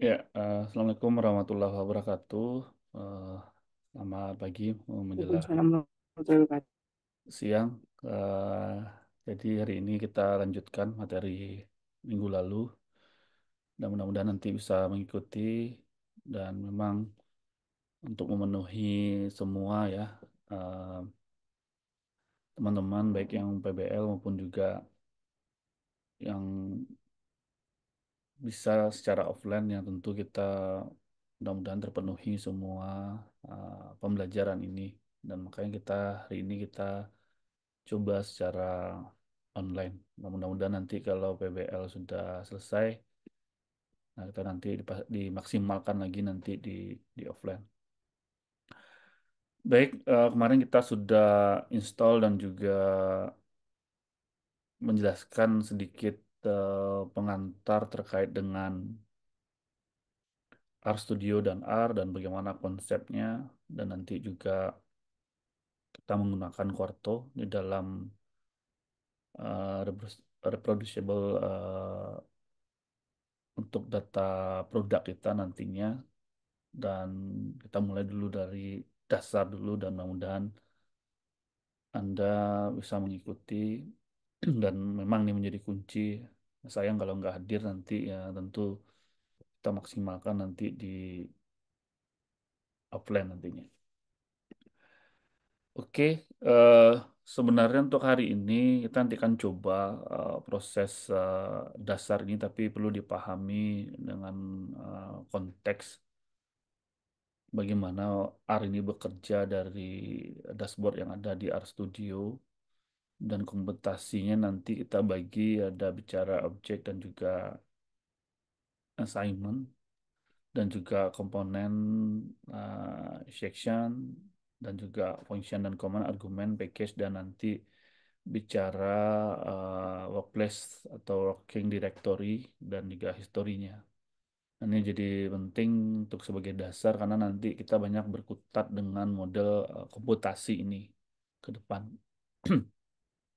Ya, uh, Assalamualaikum warahmatullahi wabarakatuh. Uh, selamat pagi mau menjelang siang. Uh, jadi hari ini kita lanjutkan materi minggu lalu dan mudah-mudahan nanti bisa mengikuti dan memang untuk memenuhi semua ya teman teman-teman baik yang PBL maupun juga yang bisa secara offline yang tentu kita mudah-mudahan terpenuhi semua uh, pembelajaran ini dan makanya kita hari ini kita coba secara online. Nah, mudah-mudahan nanti kalau PBL sudah selesai, nah kita nanti dimaksimalkan lagi nanti di di offline. Baik, uh, kemarin kita sudah install dan juga menjelaskan sedikit Eh, pengantar terkait dengan R Studio dan R dan bagaimana konsepnya dan nanti juga kita menggunakan Quarto di dalam uh, reproducible uh, untuk data produk kita nantinya dan kita mulai dulu dari dasar dulu dan mudah-mudahan Anda bisa mengikuti dan memang ini menjadi kunci sayang kalau nggak hadir nanti ya tentu kita maksimalkan nanti di offline nantinya oke uh, sebenarnya untuk hari ini kita nanti akan coba uh, proses uh, dasar ini tapi perlu dipahami dengan uh, konteks bagaimana R ini bekerja dari dashboard yang ada di R Studio dan komputasinya nanti kita bagi ada bicara objek dan juga assignment dan juga komponen uh, section dan juga function dan command argument package dan nanti bicara uh, workplace atau working directory dan juga historinya ini jadi penting untuk sebagai dasar karena nanti kita banyak berkutat dengan model eh, komputasi ini ke depan.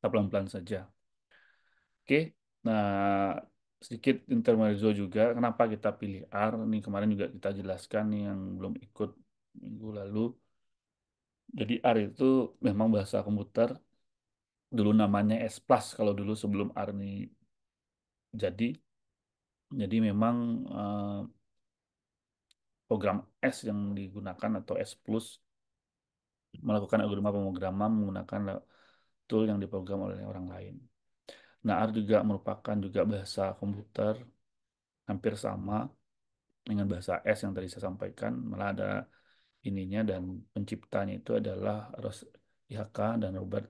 kita pelan-pelan saja. Oke, nah sedikit intermezzo juga, kenapa kita pilih R, ini kemarin juga kita jelaskan nih yang belum ikut minggu lalu. Jadi R itu memang bahasa komputer, dulu namanya S+, plus kalau dulu sebelum R ini jadi. Jadi memang eh, program S yang digunakan atau S+, plus melakukan algoritma pemrograman menggunakan tool yang diprogram oleh orang lain. Nah, R juga merupakan juga bahasa komputer hampir sama dengan bahasa S yang tadi saya sampaikan, malah ada ininya dan penciptanya itu adalah Ros IHK dan Robert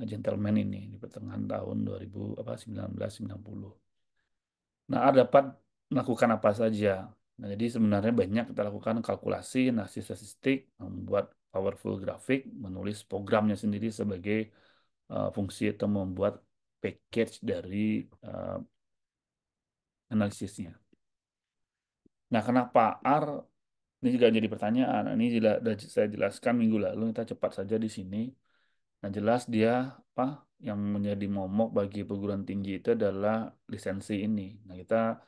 eh, Gentleman ini di pertengahan tahun 2000 apa 1990. Nah, R dapat melakukan apa saja. Nah, jadi sebenarnya banyak kita lakukan kalkulasi, nasi statistik, membuat powerful grafik, menulis programnya sendiri sebagai Eh, fungsi atau membuat package dari uh, analisisnya. Nah, kenapa R ini juga jadi pertanyaan. Ini sudah saya jelaskan minggu lalu kita cepat saja di sini. Nah, jelas dia apa yang menjadi momok bagi perguruan tinggi itu adalah lisensi ini. Nah, kita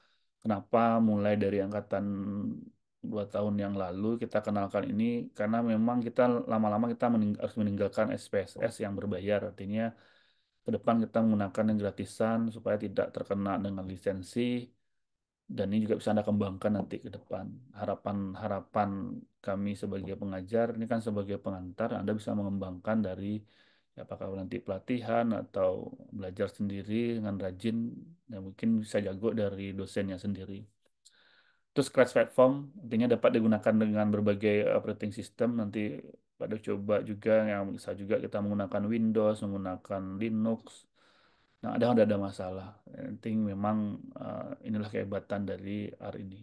kenapa mulai dari angkatan dua tahun yang lalu kita kenalkan ini karena memang kita lama-lama kita mening harus meninggalkan SPSS yang berbayar artinya ke depan kita menggunakan yang gratisan supaya tidak terkena dengan lisensi dan ini juga bisa Anda kembangkan nanti ke depan. Harapan harapan kami sebagai pengajar ini kan sebagai pengantar Anda bisa mengembangkan dari apakah nanti pelatihan atau belajar sendiri dengan rajin dan mungkin bisa jago dari dosennya sendiri. Terus Crash Platform artinya dapat digunakan dengan berbagai eh, operating system nanti pada coba juga yang bisa juga kita menggunakan Windows, menggunakan Linux. Nah, ada ada masalah. penting memang uh, inilah kehebatan dari R ini.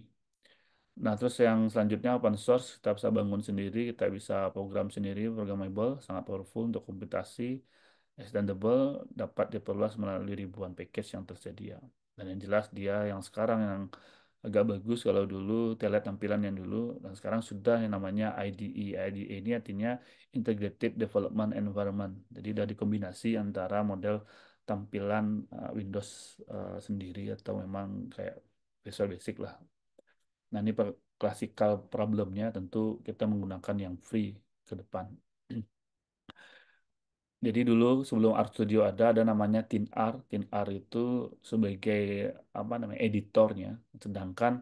Nah, terus yang selanjutnya open source, kita bisa bangun sendiri, kita bisa program sendiri, programmable, sangat powerful untuk komputasi, extendable, dapat diperluas melalui ribuan package yang tersedia. Dan yang jelas dia yang sekarang yang agak bagus kalau dulu kita tampilan yang dulu dan sekarang sudah yang namanya IDE. IDE ini artinya Integrated Development Environment. Jadi dari kombinasi antara model tampilan uh, Windows uh, sendiri atau memang kayak Visual Basic lah. Nah ini klasikal problemnya tentu kita menggunakan yang free ke depan. Jadi dulu sebelum Art Studio ada, ada namanya Tin R. Tin R itu sebagai apa namanya editornya. Sedangkan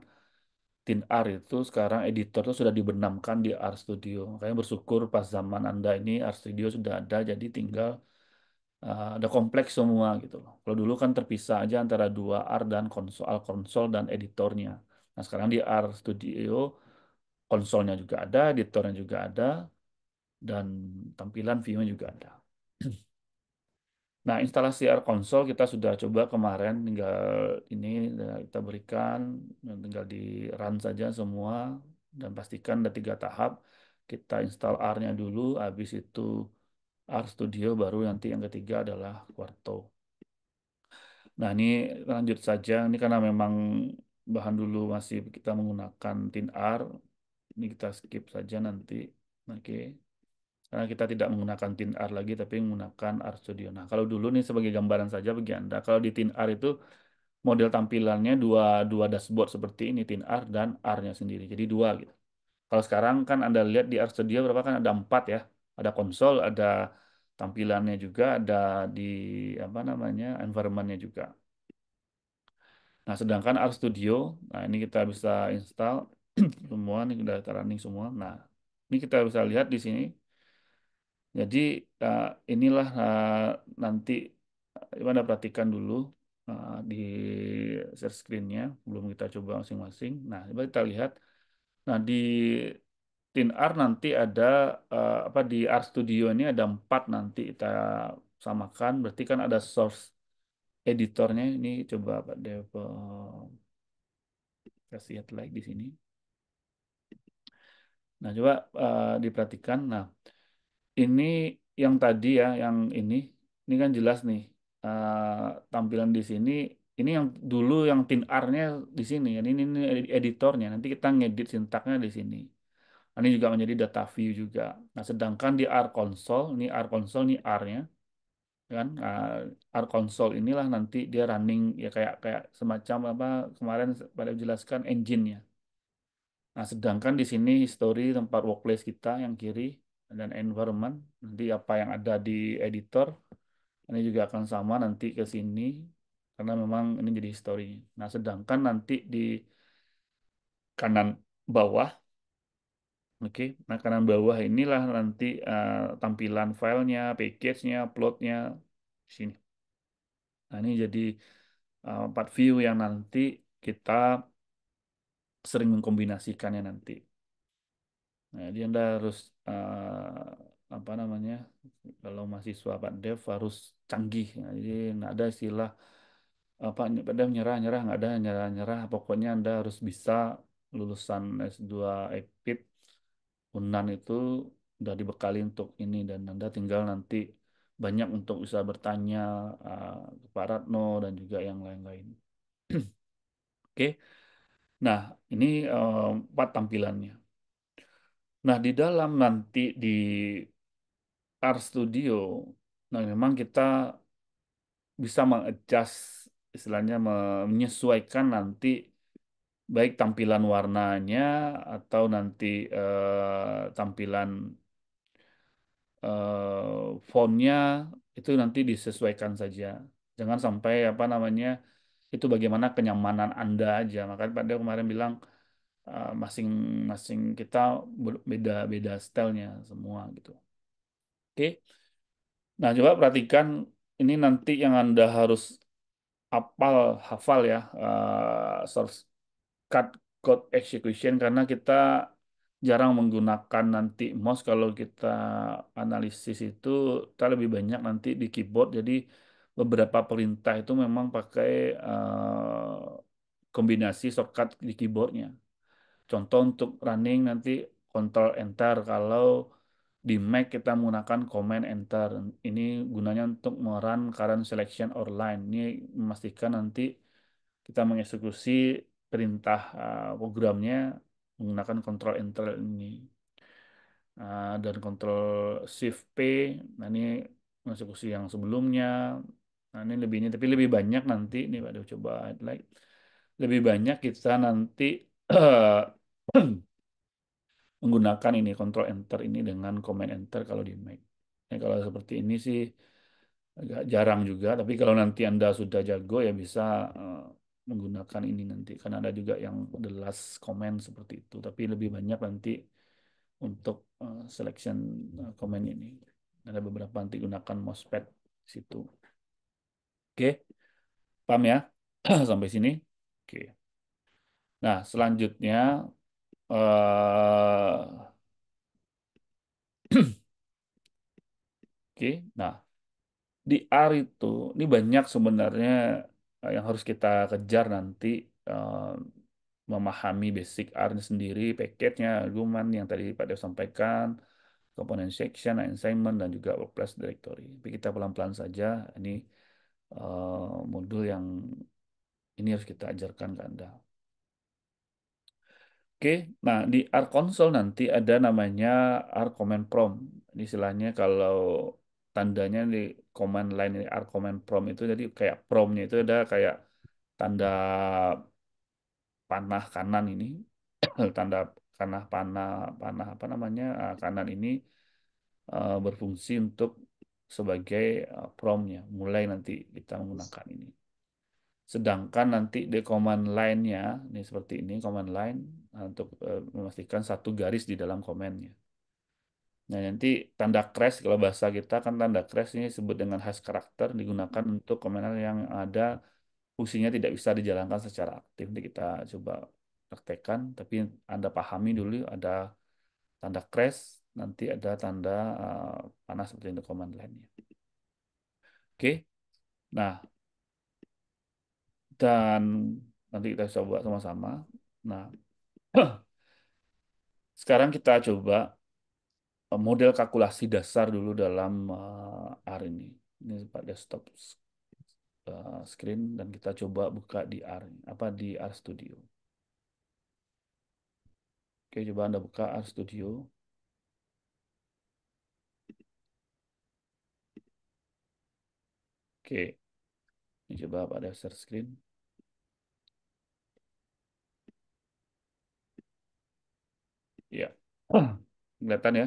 Tin R itu sekarang editor itu sudah dibenamkan di Art Studio. Makanya bersyukur pas zaman Anda ini Art Studio sudah ada, jadi tinggal uh, ada kompleks semua gitu loh. Kalau dulu kan terpisah aja antara dua R dan konsol, konsol dan editornya. Nah sekarang di Art Studio konsolnya juga ada, editornya juga ada, dan tampilan view-nya juga ada. Nah, instalasi R Console kita sudah coba kemarin, tinggal ini ya, kita berikan, ya, tinggal di run saja semua, dan pastikan ada tiga tahap. Kita install R-nya dulu, habis itu R Studio, baru nanti yang ketiga adalah Quarto. Nah, ini lanjut saja, ini karena memang bahan dulu masih kita menggunakan tin R. ini kita skip saja nanti, oke. Okay karena kita tidak menggunakan tin R lagi tapi menggunakan Studio. Nah, kalau dulu nih sebagai gambaran saja bagi Anda, kalau di tin R itu model tampilannya dua dua dashboard seperti ini tin R dan R-nya sendiri. Jadi dua gitu. Kalau sekarang kan Anda lihat di Studio berapa kan ada empat ya. Ada konsol, ada tampilannya juga, ada di apa namanya environmentnya juga. Nah, sedangkan Studio, nah ini kita bisa install semua, ini sudah running semua. Nah, ini kita bisa lihat di sini jadi eh, inilah eh, nanti eh, Anda perhatikan dulu di share screen-nya belum kita coba masing-masing. Nah, kita lihat. Nah, di tin R nanti ada apa di R Studio ini ada empat nanti kita samakan. Berarti kan ada source editornya ini coba Pak Dev kasih lihat like di sini. Nah, coba uh, diperhatikan. Nah, ini yang tadi ya, yang ini, ini kan jelas nih uh, tampilan di sini. Ini yang dulu yang tin R-nya di sini, ini, ini editornya. Nanti kita ngedit sintaknya di sini. Nah, ini juga menjadi data view juga. Nah, sedangkan di R console, ini R console, ini R-nya, kan? Uh, nah, R console inilah nanti dia running ya kayak kayak semacam apa kemarin pada jelaskan engine-nya. Nah, sedangkan di sini history tempat workplace kita yang kiri dan environment. Nanti apa yang ada di editor, ini juga akan sama nanti ke sini, karena memang ini jadi history. Nah, sedangkan nanti di kanan bawah, oke, okay, nah kanan bawah inilah nanti uh, tampilan filenya, package-nya, plotnya, sini. Nah, ini jadi uh, part view yang nanti kita sering mengkombinasikannya nanti. Nah, jadi Anda harus uh, apa namanya kalau mahasiswa Pak Dev harus canggih ya. jadi nggak ada istilah apa Pak Dev nyerah nyerah nggak ada nyerah nyerah pokoknya anda harus bisa lulusan S2 EPIT Unan itu udah dibekali untuk ini dan anda tinggal nanti banyak untuk bisa bertanya uh, eh, ke Pak Ratno dan juga yang lain-lain. Oke, okay. nah ini eh, empat tampilannya. Nah, di dalam nanti di studio nah memang kita bisa mengadjust, istilahnya menyesuaikan nanti baik tampilan warnanya atau nanti eh, tampilan eh, fontnya itu nanti disesuaikan saja. Jangan sampai apa namanya itu bagaimana kenyamanan Anda aja. Makanya Pak Deo kemarin bilang Eh, masing-masing uh, kita beda-beda stylenya semua gitu. Oke, nah coba perhatikan ini nanti yang anda harus apal hafal ya uh, eh, source cut code execution karena kita jarang menggunakan nanti mouse kalau kita analisis itu kita lebih banyak nanti di keyboard jadi beberapa perintah itu memang pakai uh, kombinasi shortcut di keyboardnya Contoh untuk running nanti control enter kalau di Mac kita menggunakan command enter. Ini gunanya untuk merun current selection or line. Ini memastikan nanti kita mengeksekusi perintah uh, programnya menggunakan control enter ini. Uh, dan control shift P. Nah ini mengeksekusi yang sebelumnya. Nah ini lebih ini tapi lebih banyak nanti ini Pak coba highlight. Lebih banyak kita nanti menggunakan ini control enter ini dengan command enter kalau di Mac. Ya, kalau seperti ini sih agak jarang juga, tapi kalau nanti Anda sudah jago ya bisa eh, menggunakan ini nanti karena ada juga yang the last command seperti itu, tapi lebih banyak nanti untuk eh, selection uh, eh, command ini. Ada beberapa nanti gunakan mousepad situ. Oke. Paham ya? Sampai sini. Oke. Nah, selanjutnya Eh, oke, nah di R itu ini banyak sebenarnya eh, yang harus kita kejar nanti eh, memahami basic r ini sendiri, paketnya, argumen yang tadi Pak Dev sampaikan, component section, assignment, dan juga workplace directory. Tapi kita pelan-pelan saja, ini uh, modul yang ini harus kita ajarkan ke Anda. Oke, nah di R console nanti ada namanya R command prompt. Istilahnya kalau tandanya di command line ini R command prompt itu jadi kayak promptnya itu ada kayak tanda panah kanan ini, tanda panah panah panah apa namanya eh, kanan ini eh, berfungsi untuk sebagai eh, promptnya. Mulai nanti kita menggunakan ini. Sedangkan nanti di command line-nya, ini seperti ini command line, Eh, untuk eh, memastikan satu garis di dalam komennya. Nah, nanti tanda crash kalau bahasa kita kan tanda crash ini disebut dengan hash karakter digunakan untuk komentar yang ada fungsinya tidak bisa dijalankan secara aktif. Nanti kita coba praktekkan, tapi Anda pahami dulu ada tanda crash, nanti ada tanda uh, panas seperti untuk command line-nya. Oke. Nah, dan nanti kita coba sama-sama. Nah, Sekarang kita coba eh, model kalkulasi dasar dulu dalam eh, R ini. Ini pada desktop eh, screen dan kita coba buka di R apa di R Studio. Oke, coba Anda buka R Studio. Oke. Ini coba pada share screen. Ya. Kelihatan ya.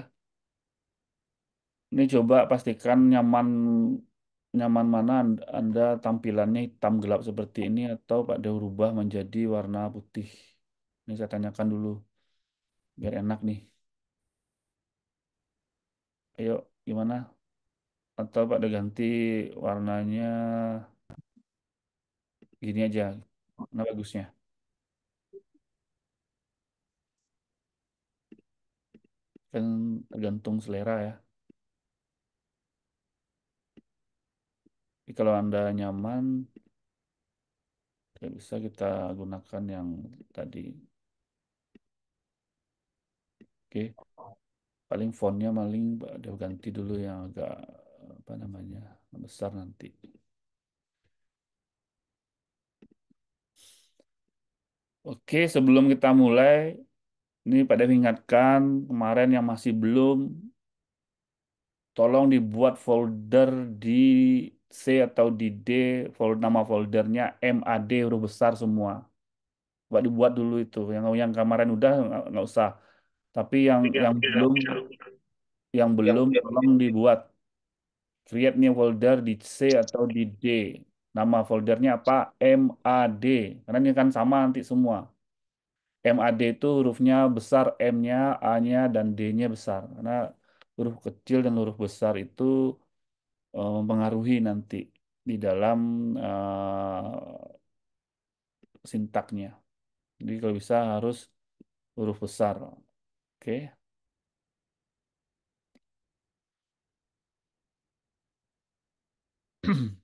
Ini coba pastikan nyaman nyaman mana Anda tampilannya hitam gelap seperti ini atau Pak pada rubah menjadi warna putih. Ini saya tanyakan dulu biar enak nih. Ayo gimana? Atau pada ganti warnanya gini aja. Nah bagusnya. kan tergantung selera ya. Jadi kalau Anda nyaman, ya bisa kita gunakan yang tadi. Oke, paling fontnya maling, dia ganti dulu yang agak apa namanya besar nanti. Oke, sebelum kita mulai, ini pada mengingatkan ingatkan kemarin yang masih belum tolong dibuat folder di C atau di D folder nama foldernya MAD huruf besar semua. Buat dibuat dulu itu. Yang yang kemarin udah nggak usah. Tapi yang ya, yang ya, belum ya. yang belum ya, tolong iya. dibuat. Create new folder di C atau di D. Nama foldernya apa? MAD. Karena ini kan sama nanti semua. MAD itu hurufnya besar M-nya, A-nya, dan D-nya besar. Karena huruf kecil dan huruf besar itu uh, mempengaruhi nanti di dalam uh, sintaknya. Jadi kalau bisa harus huruf besar. Oke. Okay.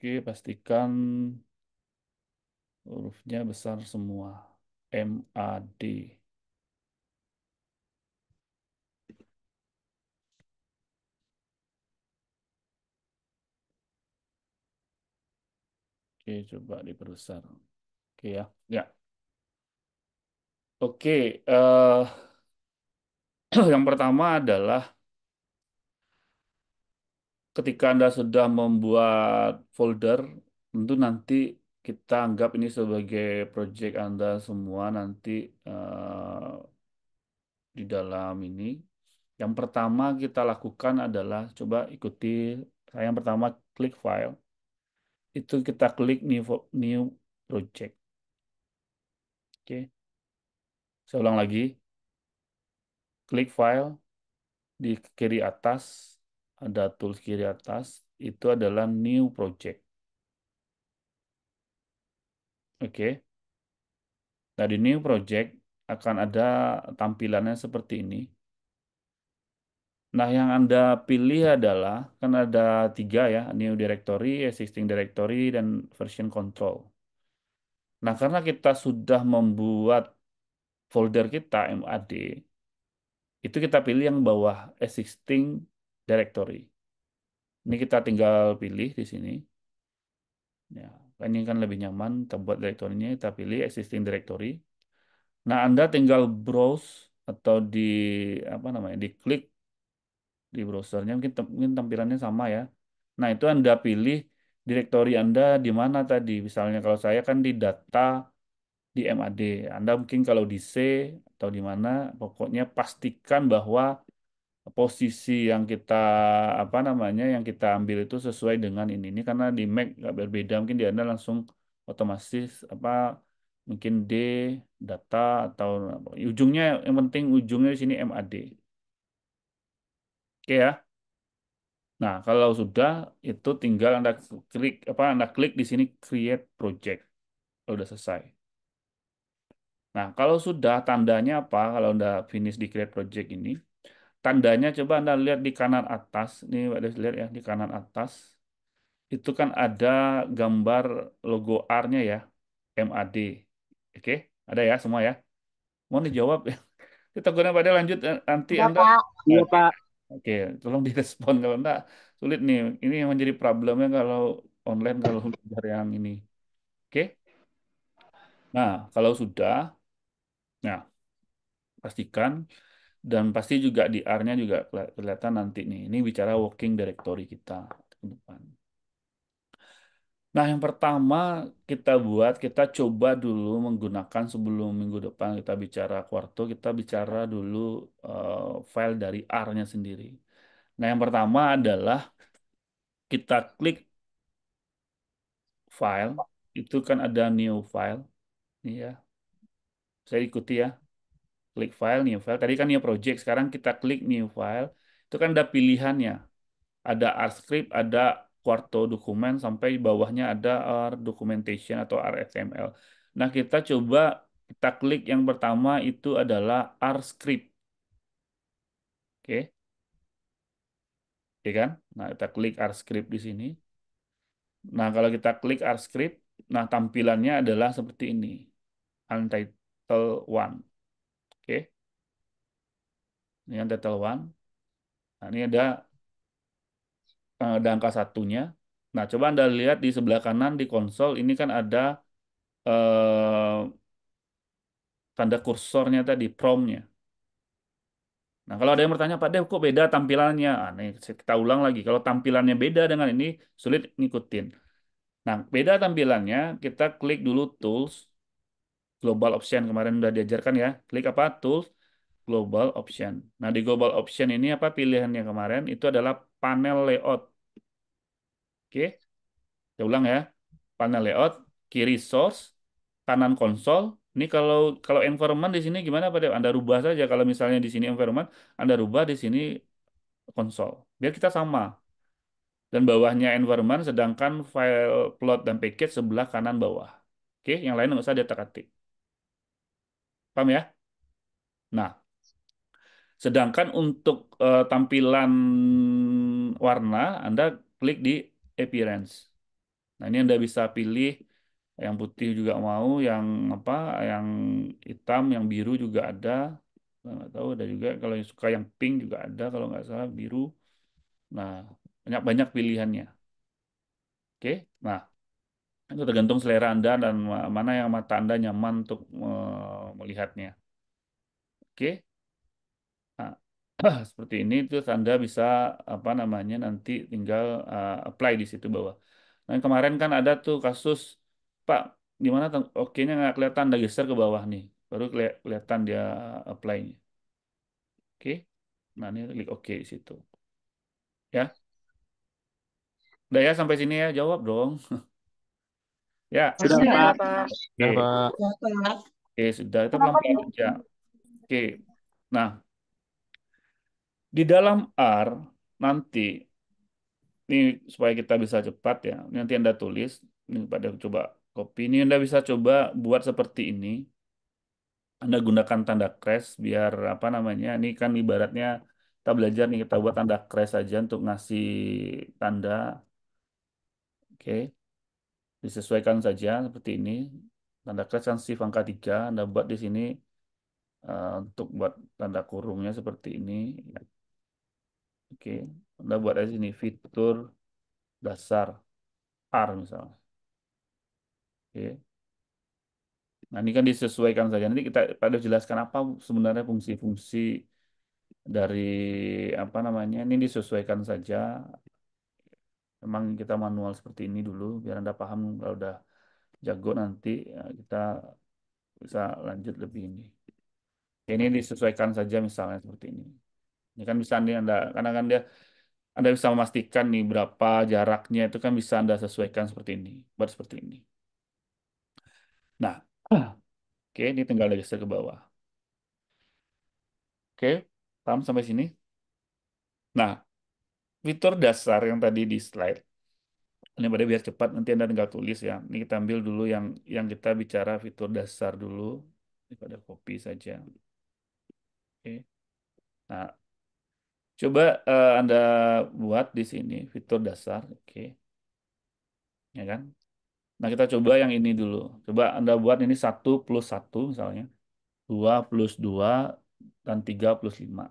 Oke, pastikan hurufnya besar semua. M A D. Oke, coba diperbesar. Oke ya. Ya. Oke, uh, yang pertama adalah ketika Anda sudah membuat folder, tentu nanti kita anggap ini sebagai project Anda semua nanti uh, di dalam ini. Yang pertama kita lakukan adalah coba ikuti saya yang pertama klik file. Itu kita klik new new project. Oke. Okay. Saya ulang lagi. Klik file di kiri atas ada tools kiri atas, itu adalah new project. Oke. Okay. Nah, di new project akan ada tampilannya seperti ini. Nah, yang Anda pilih adalah, kan ada tiga ya, new directory, existing directory, dan version control. Nah, karena kita sudah membuat folder kita, MAD, itu kita pilih yang bawah existing directory. Ini kita tinggal pilih di sini. Ya, kan ini kan lebih nyaman, kita buat direktorinya, kita pilih existing directory. Nah, Anda tinggal browse atau di apa namanya, diklik di browsernya, mungkin, mungkin tampilannya sama ya. Nah, itu Anda pilih direktori Anda di mana tadi. Misalnya kalau saya kan di data di MAD. Anda mungkin kalau di C atau di mana, pokoknya pastikan bahwa posisi yang kita apa namanya yang kita ambil itu sesuai dengan ini ini karena di Mac nggak berbeda mungkin di Anda langsung otomatis apa mungkin D data atau ujungnya yang penting ujungnya di sini MAD. Oke ya. Nah, kalau sudah itu tinggal Anda klik apa Anda klik di sini create project. Kalau sudah selesai. Nah, kalau sudah tandanya apa kalau Anda finish di create project ini? tandanya coba Anda lihat di kanan atas. Ini Pak Des lihat ya di kanan atas. Itu kan ada gambar logo R-nya ya. MAD. Oke, ada ya semua ya. Mau dijawab ya. Kita guna pada lanjut eh, nanti ya, Anda. Pak. Iya, Pak. Oke, tolong direspon kalau enggak sulit nih. Ini yang menjadi problemnya kalau online kalau belajar yang ini. Oke. Nah, kalau sudah nah pastikan dan pasti juga di R-nya juga kelihatan nanti nih. Ini bicara working directory kita ke depan. Nah, yang pertama kita buat, kita coba dulu menggunakan sebelum minggu depan kita bicara quarto, kita bicara dulu uh, file dari R-nya sendiri. Nah, yang pertama adalah kita klik file, itu kan ada new file. Ini ya. Saya ikuti ya klik file, new file. Tadi kan new project, sekarang kita klik new file. Itu kan ada pilihannya. Ada R script, ada quarto dokumen, sampai bawahnya ada R documentation atau RXML. Nah, kita coba, kita klik yang pertama itu adalah R script. Oke. Oke kan? Nah, kita klik R script di sini. Nah, kalau kita klik R script, nah tampilannya adalah seperti ini. Untitled one Oke. Okay. Ini ada teluan. Nah, ini ada eh, ada satunya. Nah, coba Anda lihat di sebelah kanan di konsol ini kan ada eh, tanda kursornya tadi, promnya. Nah, kalau ada yang bertanya, Pak Dev, kok beda tampilannya? Nah ini kita ulang lagi. Kalau tampilannya beda dengan ini, sulit ngikutin. Nah, beda tampilannya, kita klik dulu Tools, global option kemarin udah diajarkan ya. Klik apa? Tools global option. Nah, di global option ini apa pilihannya kemarin? Itu adalah panel layout. Oke. Saya ulang ya. Panel layout, kiri source, kanan konsol. Ini kalau kalau environment di sini gimana Pak Anda rubah saja kalau misalnya di sini environment, Anda rubah di sini konsol. Biar kita sama. Dan bawahnya environment sedangkan file plot dan package sebelah kanan bawah. Oke, yang lain nggak usah ditak-atik. Paham ya? Nah, sedangkan untuk uh, tampilan warna, Anda klik di appearance. Nah, ini Anda bisa pilih yang putih juga mau, yang apa, yang hitam, yang biru juga ada. Nggak tahu ada juga kalau yang suka yang pink juga ada kalau nggak salah biru. Nah, banyak banyak pilihannya. Oke. Nah, itu tergantung selera Anda dan mana yang mata Anda nyaman untuk melihatnya. Oke. Nah, seperti ini terus Anda bisa apa namanya nanti tinggal eh, apply di situ bawah. Nah, kemarin kan ada tuh kasus Pak di mana oke-nya oh, nggak kelihatan Anda geser ke bawah nih baru kelihatan dia apply Oke. Nah, ini klik oke di situ. Ya. Udah ya sampai sini ya, jawab dong. Ya. Sudah, oke Sudah, Pak. Oke, sudah. Itu belum kerja. Oke. Nah, di dalam R nanti, ini supaya kita bisa cepat ya, nanti Anda tulis, ini pada coba copy. Ini Anda bisa coba buat seperti ini. Anda gunakan tanda crash biar apa namanya, ini kan ibaratnya kita belajar nih, kita buat tanda crash aja untuk ngasih tanda. Oke disesuaikan saja seperti ini tanda kelas kan shift angka 3 Anda buat di sini uh, untuk buat tanda kurungnya seperti ini oke okay. Anda buat di sini fitur dasar R misalnya oke okay. nah ini kan disesuaikan saja nanti kita pada jelaskan apa sebenarnya fungsi-fungsi dari apa namanya ini disesuaikan saja memang kita manual seperti ini dulu biar Anda paham kalau udah jago nanti ya, kita bisa lanjut lebih ini. Ini disesuaikan saja misalnya seperti ini. Ini kan bisa nih Anda karena kan dia Anda bisa memastikan nih berapa jaraknya itu kan bisa Anda sesuaikan seperti ini, buat seperti ini. Nah, oke ini tinggal geser ke bawah. Oke, paham sampai sini? Nah, fitur dasar yang tadi di slide. Ini pada biar cepat nanti Anda tinggal tulis ya. Ini kita ambil dulu yang yang kita bicara fitur dasar dulu. Ini pada copy saja. Oke. Nah, coba uh, Anda buat di sini fitur dasar, oke. Ya kan? Nah, kita coba yang ini dulu. Coba Anda buat ini satu plus satu misalnya. dua plus dua dan tiga plus lima.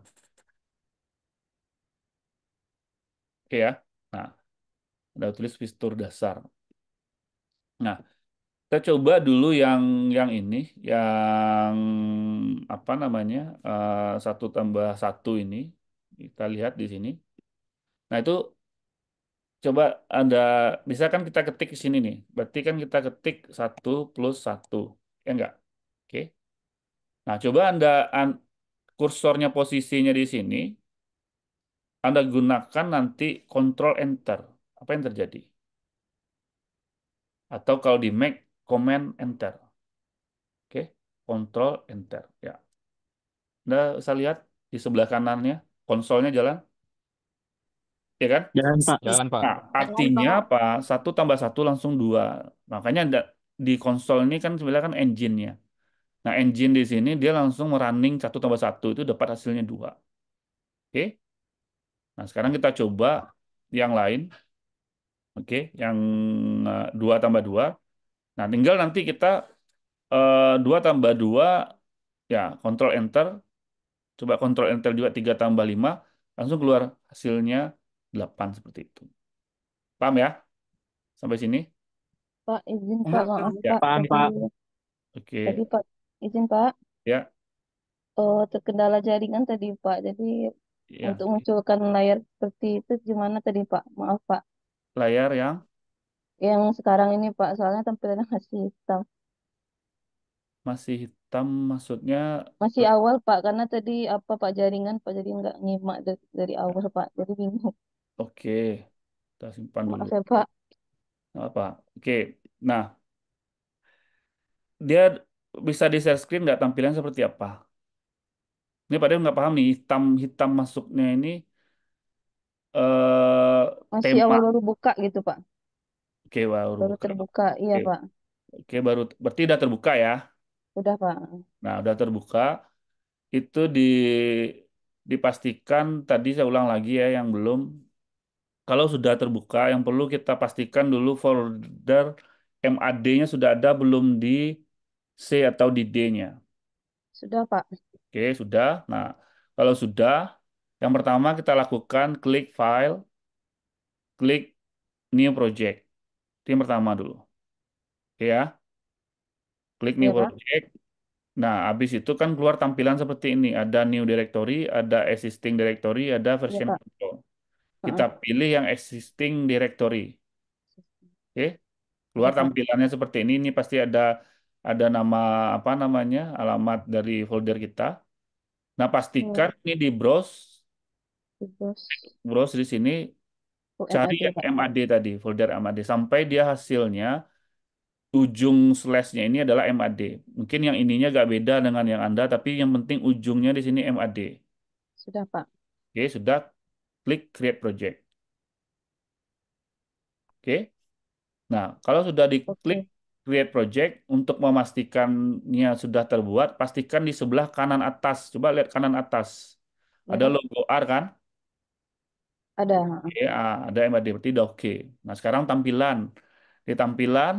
Oke ya. Nah, udah tulis fitur dasar. Nah, kita coba dulu yang yang ini, yang apa namanya eh, satu uh, tambah satu ini. Kita lihat di sini. Nah itu coba anda bisa kan kita ketik di sini nih. Berarti kan kita ketik satu plus satu, ya enggak? Oke. Nah coba anda an, kursornya posisinya di sini anda gunakan nanti control enter. Apa yang terjadi? Atau kalau di Mac, command enter. Oke, okay? control enter. Ya. Anda bisa lihat di sebelah kanannya, konsolnya jalan. Ya kan? Jalan, Pak. Jalan, Pak. Nah, artinya Pak. apa? Satu tambah satu langsung dua. Makanya anda, di konsol ini kan sebenarnya kan engine-nya. Nah, engine di sini dia langsung merunning satu tambah satu itu dapat hasilnya dua. Oke? Okay? Nah, sekarang kita coba yang lain. Oke, okay, yang eh, dua tambah dua. Nah, tinggal nanti kita eh, dua tambah dua, ya, kontrol enter. Coba kontrol enter juga tiga tambah lima, langsung keluar hasilnya delapan seperti itu. Paham ya? Sampai sini? Pak, izin Pak, maaf ya, Pak. Paham, Pak. Oke. Tadi Pak, izin Pak. Ya. Oh, terkendala jaringan tadi Pak, jadi Ya. Untuk munculkan layar seperti itu gimana tadi Pak? Maaf Pak. Layar yang? Yang sekarang ini Pak, soalnya tampilannya masih hitam. Masih hitam maksudnya? Masih awal Pak, karena tadi apa Pak jaringan Pak jadi nggak nyimak dari, dari awal Pak, jadi bingung. Oke, kita simpan dulu. Maaf ya Pak. Apa? Oke, nah dia bisa di share screen nggak tampilan seperti apa? Ini padahal nggak paham nih hitam-hitam masuknya ini eh Masih awal baru buka gitu, Pak. Oke, baru Baru buka. terbuka, iya, Oke. Pak. Oke, baru berarti udah terbuka ya. Udah, Pak. Nah, udah terbuka itu di dipastikan tadi saya ulang lagi ya yang belum kalau sudah terbuka yang perlu kita pastikan dulu folder MAD-nya sudah ada belum di C atau di D-nya. Sudah, Pak. Oke, sudah. Nah, kalau sudah, yang pertama kita lakukan klik file, klik new project. Itu yang pertama dulu. Oke ya. Klik new ya, project. Nah, habis itu kan keluar tampilan seperti ini. Ada new directory, ada existing directory, ada version ya, control. Kita pilih yang existing directory. Oke. Keluar iya, tampilannya seperti ini. Ini pasti ada ada nama apa namanya alamat dari folder kita. Nah pastikan iya. ini di browse, di browse, di sini oh, eh, cari MAD, MAD tadi folder MAD sampai dia hasilnya ujung slashnya ini adalah MAD. Mungkin yang ininya gak beda dengan yang anda, tapi yang penting ujungnya di sini MAD. Sudah pak. Oke sudah, klik create project. Oke. Nah kalau sudah diklik okay create project untuk memastikannya sudah terbuat pastikan di sebelah kanan atas coba lihat kanan atas ada hmm. logo R kan ada ya ada MRD, berarti udah oke okay. nah sekarang tampilan di tampilan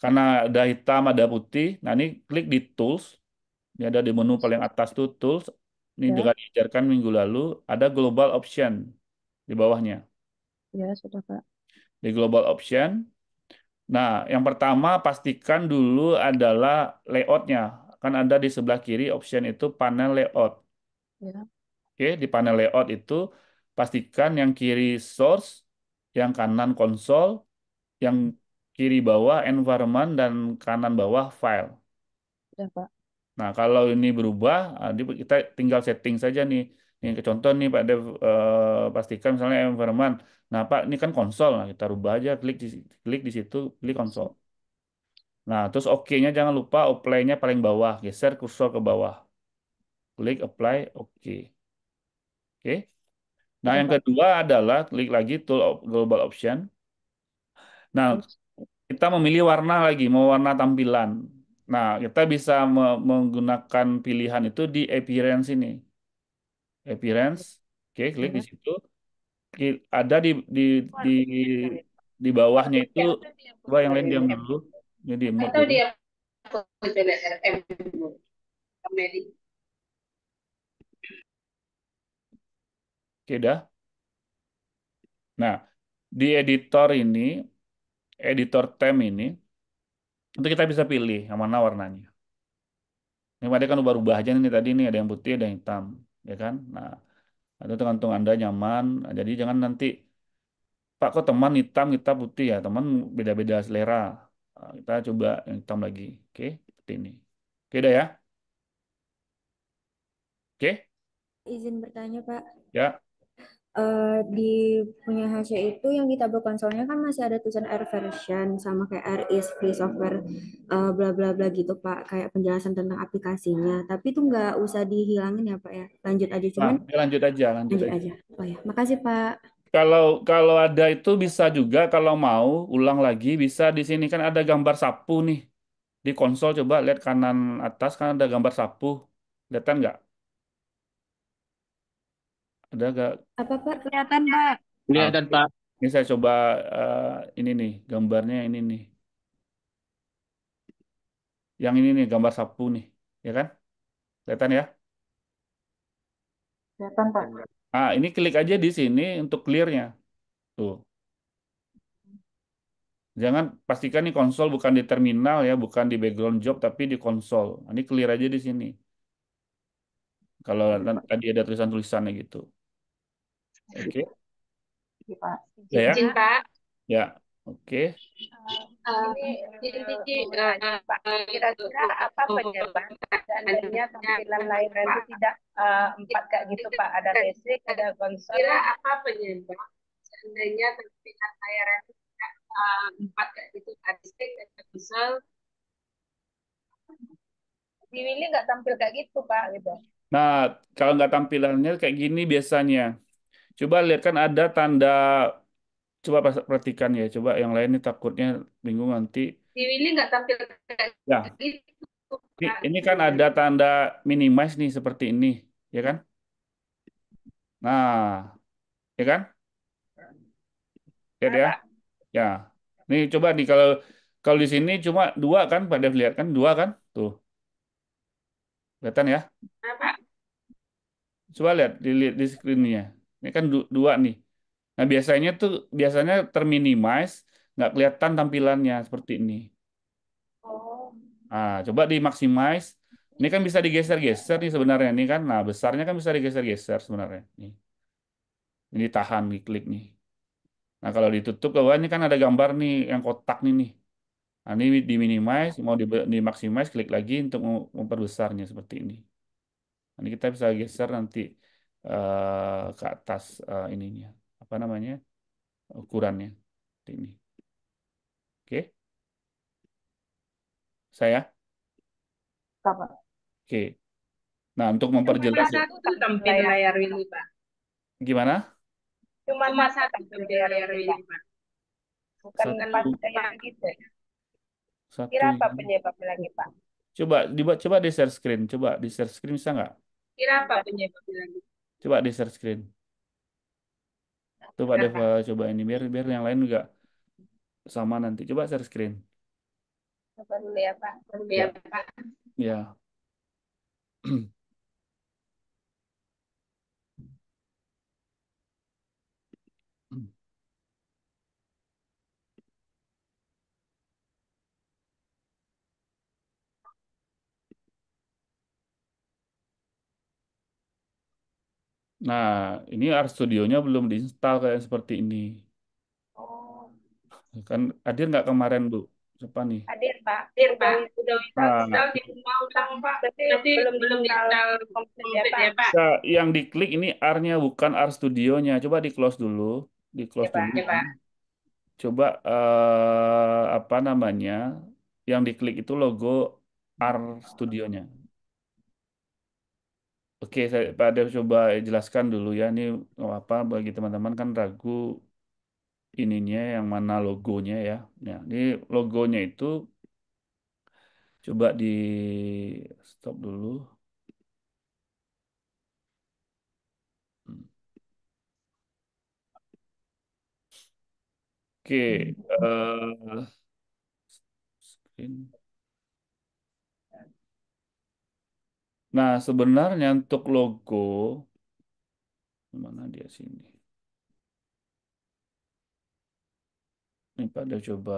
karena ada hitam ada putih nah ini klik di tools ini ada di menu paling atas tuh tools ini ya. juga diajarkan minggu lalu ada global option di bawahnya ya sudah pak di global option Nah, yang pertama pastikan dulu adalah layoutnya. Kan ada di sebelah kiri option itu panel layout. Ya. Oke, di panel layout itu pastikan yang kiri source, yang kanan console, yang kiri bawah environment dan kanan bawah file. Ya, Pak. Nah, kalau ini berubah, ah, kita tinggal setting saja nih. Ini contoh nih Pak Dev, eh, pastikan misalnya environment Nah, Pak, ini kan konsol. Nah, kita rubah aja, klik di, klik di situ, klik konsol. Nah, terus OK-nya jangan lupa apply-nya paling bawah, geser kursor ke bawah. Klik apply, oke. Oke. Okay. Nah, iya, yang kedua adalah klik lagi tool global option. Nah, kita memilih warna lagi, mau warna tampilan. Nah, kita bisa me menggunakan pilihan itu di appearance ini. Appearance, oke, okay, klik di iya. situ ada di di di di bawahnya itu coba yang lain diam dulu jadi atau dia dulu oke dah nah di editor ini editor tem ini itu kita bisa pilih yang mana warnanya ini ada kan ubah-ubah aja ini tadi ini ada yang putih ada yang hitam ya kan nah atau tergantung anda nyaman nah, jadi jangan nanti pak kok teman hitam kita putih ya teman beda-beda selera nah, kita coba yang hitam lagi oke seperti ini oke dah ya oke izin bertanya pak ya uh, di punya HC itu yang di tabel konsolnya kan masih ada tulisan R version sama kayak R is free software uh, bla bla bla gitu Pak kayak penjelasan tentang aplikasinya tapi itu nggak usah dihilangin ya Pak ya lanjut aja cuman nah, ya lanjut aja lanjut, lanjut aja. aja oh ya makasih Pak kalau kalau ada itu bisa juga kalau mau ulang lagi bisa di sini kan ada gambar sapu nih di konsol coba lihat kanan atas kan ada gambar sapu kelihatan nggak ada nggak? Apa Pak? Kelihatan Pak. Kelihatan Pak. Ini saya coba uh, ini nih gambarnya ini nih. Yang ini nih gambar sapu nih, ya kan? Kelihatan ya? Kelihatan Pak. Ah, ini klik aja di sini untuk clearnya. Tuh. Jangan pastikan nih konsol bukan di terminal ya, bukan di background job tapi di konsol. Ini clear aja di sini. Kalau tadi ada tulisan-tulisannya gitu. Oke. Okay. Iya, Pak. Ya, ya. Izin, Pak. Ya. Oke. Okay. Jadi eh, Pak, kira-kira apa penyebab seandainya tampilan layanan itu tidak uh, empat kayak gitu Pak? Ada basic, ada konsol. Kira apa penyebab seandainya tampilan layanan itu tidak uh, empat kayak gitu? Ada basic, ada konsol. Di Willy nggak tampil kayak gitu Pak, gitu. Nah, kalau nggak tampilannya kayak gini biasanya. Coba lihat kan ada tanda coba perhatikan ya. Coba yang lain ini takutnya bingung nanti. Di nggak tampil ya. Gitu. Ini kan ada tanda minimize nih seperti ini, ya kan? Nah, ya kan? Lihat ya. Ya. Nih coba nih kalau kalau di sini cuma dua kan, pada lihat kan dua kan? Tuh. Kelihatan ya? Coba lihat di, di screennya ini kan dua nih. Nah biasanya tuh biasanya terminimize, nggak kelihatan tampilannya seperti ini. Oh. Nah, coba maximize. Ini kan bisa digeser-geser nih sebenarnya ini kan. Nah besarnya kan bisa digeser-geser sebenarnya. Nih. Ini tahan klik nih. Nah kalau ditutup ke bawah ini kan ada gambar nih yang kotak nih nih. Nah, ini di mau di, di klik lagi untuk memperbesarnya seperti ini. Nah, ini kita bisa geser nanti uh, ke atas uh, ininya apa namanya ukurannya ini oke okay. saya oke okay. nah untuk memperjelas Cuma satu layar ini pak gimana cuma masa tampil layar ini pak bukan satu, yang gitu satu kira apa penyebabnya lagi pak coba dibuat coba di share screen coba di share screen bisa nggak kira apa penyebabnya lagi Coba di share screen. Coba Deva coba ini biar biar yang lain juga sama nanti. Coba share screen. Coba dulu ya Pak. Dulu ya, ya Pak. Ya. Nah, ini Art studionya belum diinstal kayak seperti ini. Oh. Kan hadir nggak kemarin, Bu? Siapa nih? Hadir, Pak. Hadir, Pak. Sudah nah. install di rumah utang, Pak. Berarti belum belum diinstal komplit ya, ya, Pak. Nah, yang diklik ini R-nya bukan art studionya. Coba di-close dulu. Di-close ya, dulu. Ya, Pak. Coba eh, apa namanya? Yang diklik itu logo R studionya. Oke, saya Pak Dev coba jelaskan dulu ya. Ini oh, apa bagi teman-teman kan ragu ininya yang mana logonya ya. Nah, ini logonya itu coba di stop dulu. Oke, uh, screen. Nah, sebenarnya untuk logo, mana dia sini? Ini pada coba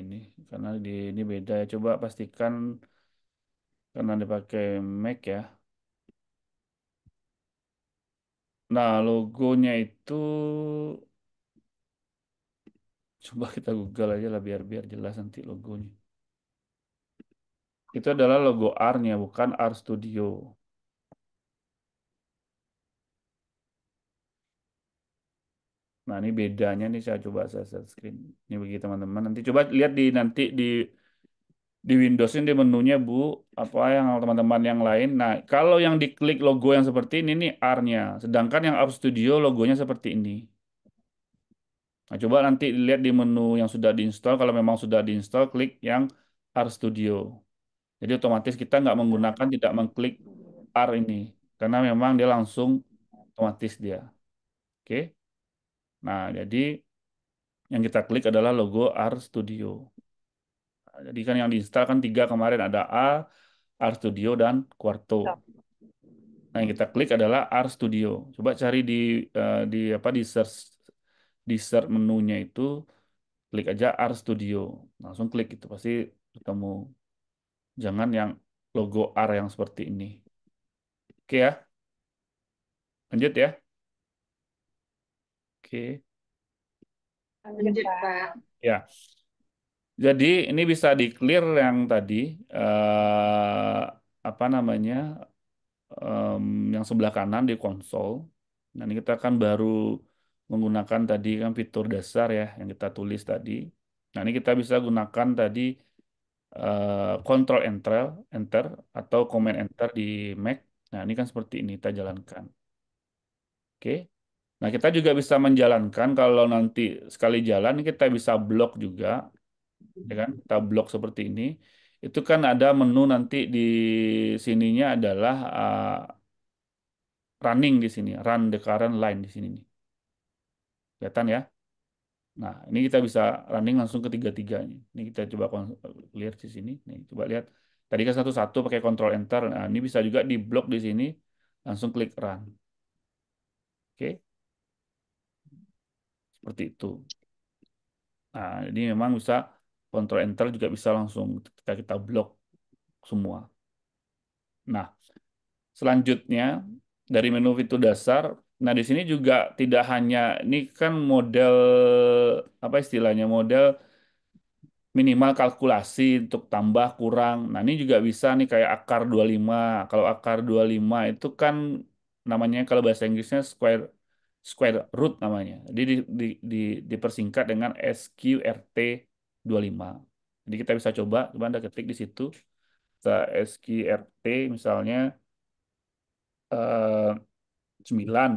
ini, karena di ini beda ya. Coba pastikan karena dipakai Mac ya. Nah, logonya itu coba kita Google aja lah biar biar jelas nanti logonya itu adalah logo R-nya, bukan R Studio. Nah, ini bedanya nih saya coba saya share screen. Ini bagi teman-teman. Nanti coba lihat di nanti di di Windows ini di menunya Bu, apa yang teman-teman yang lain. Nah, kalau yang diklik logo yang seperti ini ini R-nya, sedangkan yang App Studio logonya seperti ini. Nah, coba nanti lihat di menu yang sudah diinstal. Kalau memang sudah diinstal, klik yang R Studio. Jadi otomatis kita nggak menggunakan, tidak mengklik R ini. Karena memang dia langsung otomatis dia. Oke. Nah, jadi yang kita klik adalah logo R Studio. Nah, jadi kan yang diinstal kan tiga kemarin ada A, R Studio dan Quarto. Iya. Nah, yang kita klik adalah R Studio. Coba cari di eh, di apa di search di search menunya itu klik aja R Studio. Langsung klik itu pasti ketemu. Jangan yang logo R yang seperti ini. Oke ya. Lanjut ya. Oke. Lanjut, Pak. Ya. Jadi ini bisa di clear yang tadi eh, apa namanya um, yang sebelah kanan di konsol. Nah, ini kita akan baru menggunakan tadi kan fitur dasar ya yang kita tulis tadi. Nah, ini kita bisa gunakan tadi Eh, control enter, enter atau command enter di Mac. Nah, ini kan seperti ini kita jalankan. Oke. Okay. Nah, kita juga bisa menjalankan kalau nanti sekali jalan kita bisa blok juga. Ya kan? Kita blok seperti ini. Itu kan ada menu nanti di sininya adalah uh, running di sini, run the current line di sini nih. Kelihatan ya? Nah, ini kita bisa running langsung ke tiga-tiganya. Ini kita coba lihat di sini. Nih, coba lihat. Tadi kan satu-satu pakai control enter. Nah, ini bisa juga di blok di sini. Langsung klik run. Oke. Seperti itu. Nah, ini memang bisa control enter juga bisa langsung ketika kita blok semua. Nah, selanjutnya dari menu fitur dasar Nah, di sini juga tidak hanya ini kan model apa istilahnya model minimal kalkulasi untuk tambah kurang. Nah, ini juga bisa nih kayak akar 25. Kalau akar 25 itu kan namanya kalau bahasa Inggrisnya square square root namanya. Jadi di, di, di, dipersingkat dengan SQRT 25. Jadi kita bisa coba, coba Anda ketik di situ. Kita SQRT misalnya eh, 9.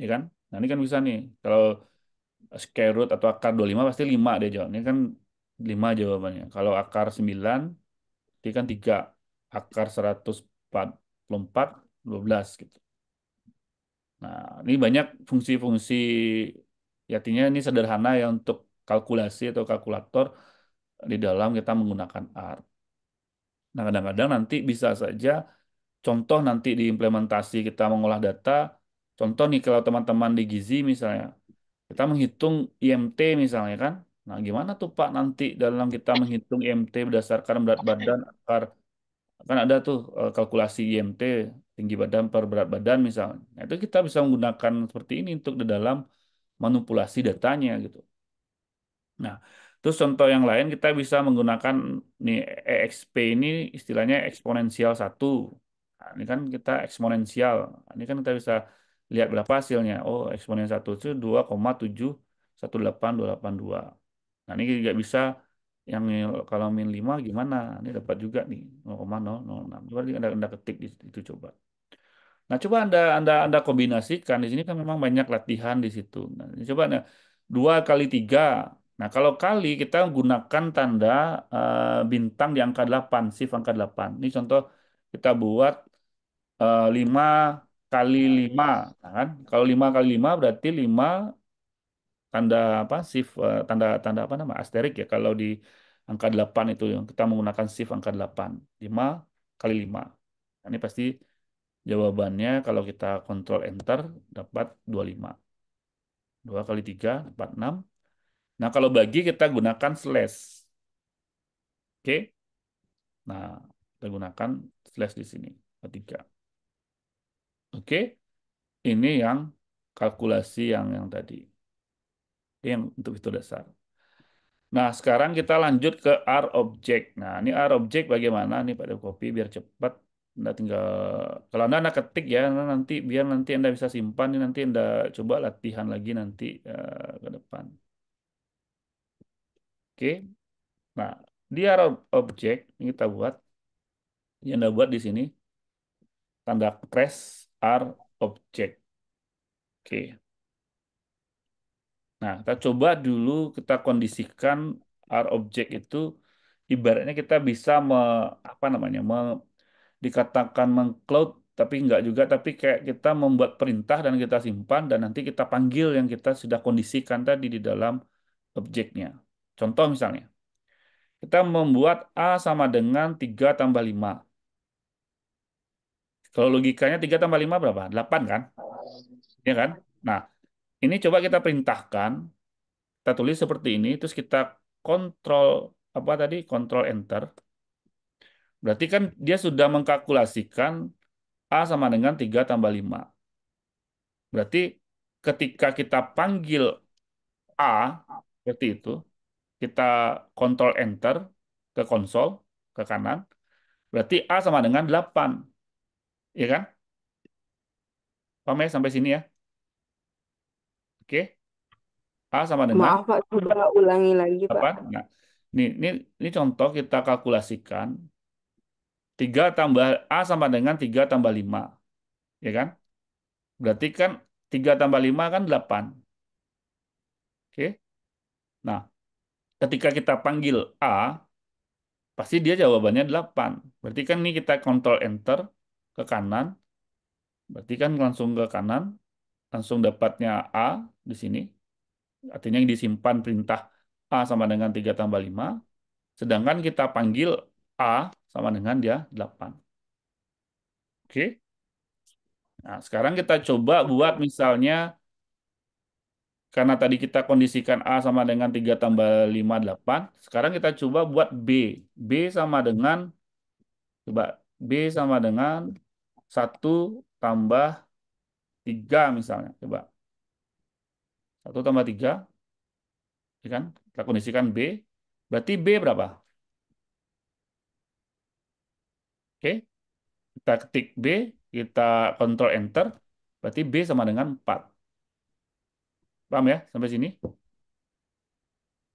Ya kan? Nah, ini kan bisa nih. Kalau square root atau akar 25 pasti 5 dia jawab. Ini kan 5 jawabannya. Kalau akar 9, dia kan 3. Akar 144, 12 gitu. Nah, ini banyak fungsi-fungsi ya artinya ini sederhana ya untuk kalkulasi atau kalkulator di dalam kita menggunakan R. Nah, kadang-kadang nanti bisa saja contoh nanti di implementasi kita mengolah data, contoh nih kalau teman-teman di Gizi misalnya, kita menghitung IMT misalnya kan, nah gimana tuh Pak nanti dalam kita menghitung IMT berdasarkan berat badan akar, kan ada tuh eh, kalkulasi IMT tinggi badan per berat badan misalnya, nah, itu kita bisa menggunakan seperti ini untuk di dalam manipulasi datanya gitu. Nah, Terus contoh yang lain kita bisa menggunakan nih EXP ini istilahnya eksponensial satu. Nah, ini kan kita eksponensial. Nah, ini kan kita bisa lihat berapa hasilnya. Oh, eksponen 1 itu 2,718282. Nah, ini juga bisa yang kalau min 5 gimana? Ini dapat juga nih 0,006. Coba Anda, Anda ketik di situ coba. Nah, coba Anda Anda Anda kombinasikan di sini kan memang banyak latihan di situ. Nah, coba nah, 2 kali 3 Nah, kalau kali kita gunakan tanda uh, bintang di angka 8, shift angka 8. Ini contoh kita buat Eh, lima uh, kali lima kan kalau 5 kali 5 berarti 5 tanda apa shift uh, tanda tanda apa nama asterik ya kalau di angka 8 itu yang kita menggunakan shift angka 8 5 kali 5 nah, ini pasti jawabannya kalau kita kontrol enter dapat 25 2 kali 3 46 nah kalau bagi kita gunakan slash oke okay? nah kita gunakan slash di sini ketiga Oke, ini yang kalkulasi yang yang tadi. Ini yang untuk itu dasar. Nah, sekarang kita lanjut ke R object. Nah, ini R object bagaimana? Nih, pada copy biar cepat. Anda tinggal kalau Anda, anda ketik ya, anda nanti biar nanti Anda bisa simpan ini nanti Anda coba latihan lagi nanti uh, ke depan. Oke. Nah, di R object ini kita buat yang Anda buat di sini tanda crash r object. Oke. Nah, kita coba dulu kita kondisikan r object itu ibaratnya kita bisa me, apa namanya me, dikatakan mengcloud tapi enggak juga tapi kayak kita membuat perintah dan kita simpan dan nanti kita panggil yang kita sudah kondisikan tadi di dalam objeknya. Contoh misalnya, kita membuat A sama dengan 3 tambah 5. Kalau logikanya 3 tambah 5 berapa? 8 kan? Ya kan? Nah, ini coba kita perintahkan. Kita tulis seperti ini. Terus kita kontrol, apa tadi? Kontrol enter. Berarti kan dia sudah mengkalkulasikan A sama dengan 3 tambah 5. Berarti ketika kita panggil A, seperti itu, kita kontrol enter ke konsol, ke kanan, berarti A sama dengan 8. Ya kan? Paham ya sampai sini ya? Oke. A sama dengan Maaf Pak, coba ulangi lagi Pak. apa? Nah, ini, ini, ini contoh kita kalkulasikan 3 tambah A sama dengan 3 tambah 5. Ya kan? Berarti kan 3 tambah 5 kan 8. Oke. Nah, ketika kita panggil A, pasti dia jawabannya 8. Berarti kan ini kita kontrol enter, ke kanan. Berarti kan langsung ke kanan, langsung dapatnya A di sini. Artinya yang disimpan perintah A sama dengan 3 tambah 5. Sedangkan kita panggil A sama dengan dia 8. Oke. Nah, sekarang kita coba buat misalnya karena tadi kita kondisikan A sama dengan 3 tambah 5, 8. Sekarang kita coba buat B. B sama dengan, coba B sama dengan 1 tambah 3 misalnya. Coba. 1 tambah 3. Ya kan? Kita kondisikan B. Berarti B berapa? Oke. Kita ketik B. Kita kontrol enter. Berarti B sama dengan 4. Paham ya sampai sini?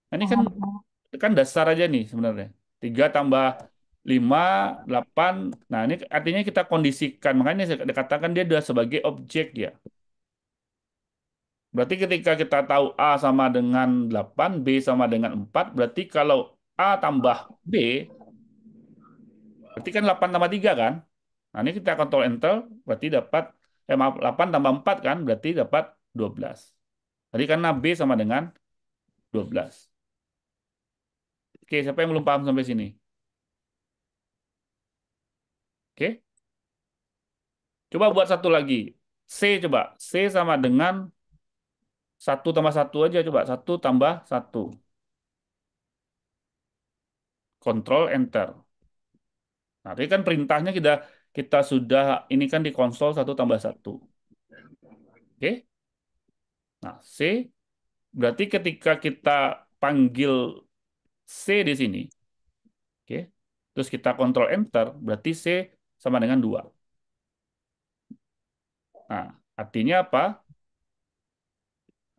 Nah, ini kan kan dasar aja nih sebenarnya. 3 tambah 5, 8. Nah, ini artinya kita kondisikan. Makanya saya katakan dia sudah sebagai objek ya. Berarti ketika kita tahu A sama dengan 8, B sama dengan 4, berarti kalau A tambah B, berarti kan 8 tambah 3 kan? Nah, ini kita kontrol Enter, berarti dapat, eh maaf, 8 tambah 4 kan, berarti dapat 12. Jadi karena B sama dengan 12. Oke, siapa yang belum paham sampai sini? Oke? Coba buat satu lagi. C coba. C sama dengan 1 tambah 1 aja coba. 1 tambah 1. Control Enter. Nah, ini kan perintahnya kita kita sudah ini kan di konsol 1 tambah 1. Oke? Nah, C berarti ketika kita panggil C di sini, oke, terus kita kontrol enter, berarti C sama dengan 2. Nah, artinya apa?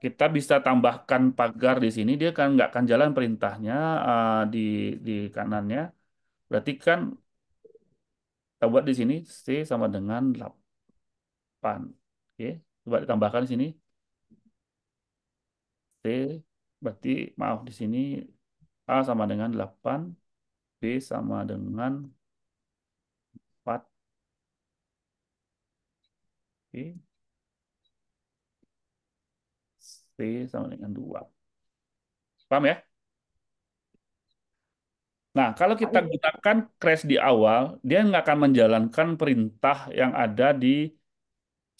Kita bisa tambahkan pagar di sini, dia kan nggak akan jalan perintahnya uh, di, di kanannya. Berarti kan kita buat di sini C sama dengan 8. Oke, coba ditambahkan di sini. C berarti maaf di sini A sama dengan 8, B sama dengan C sama dengan 2. Paham ya? Nah, kalau kita gunakan crash di awal, dia nggak akan menjalankan perintah yang ada di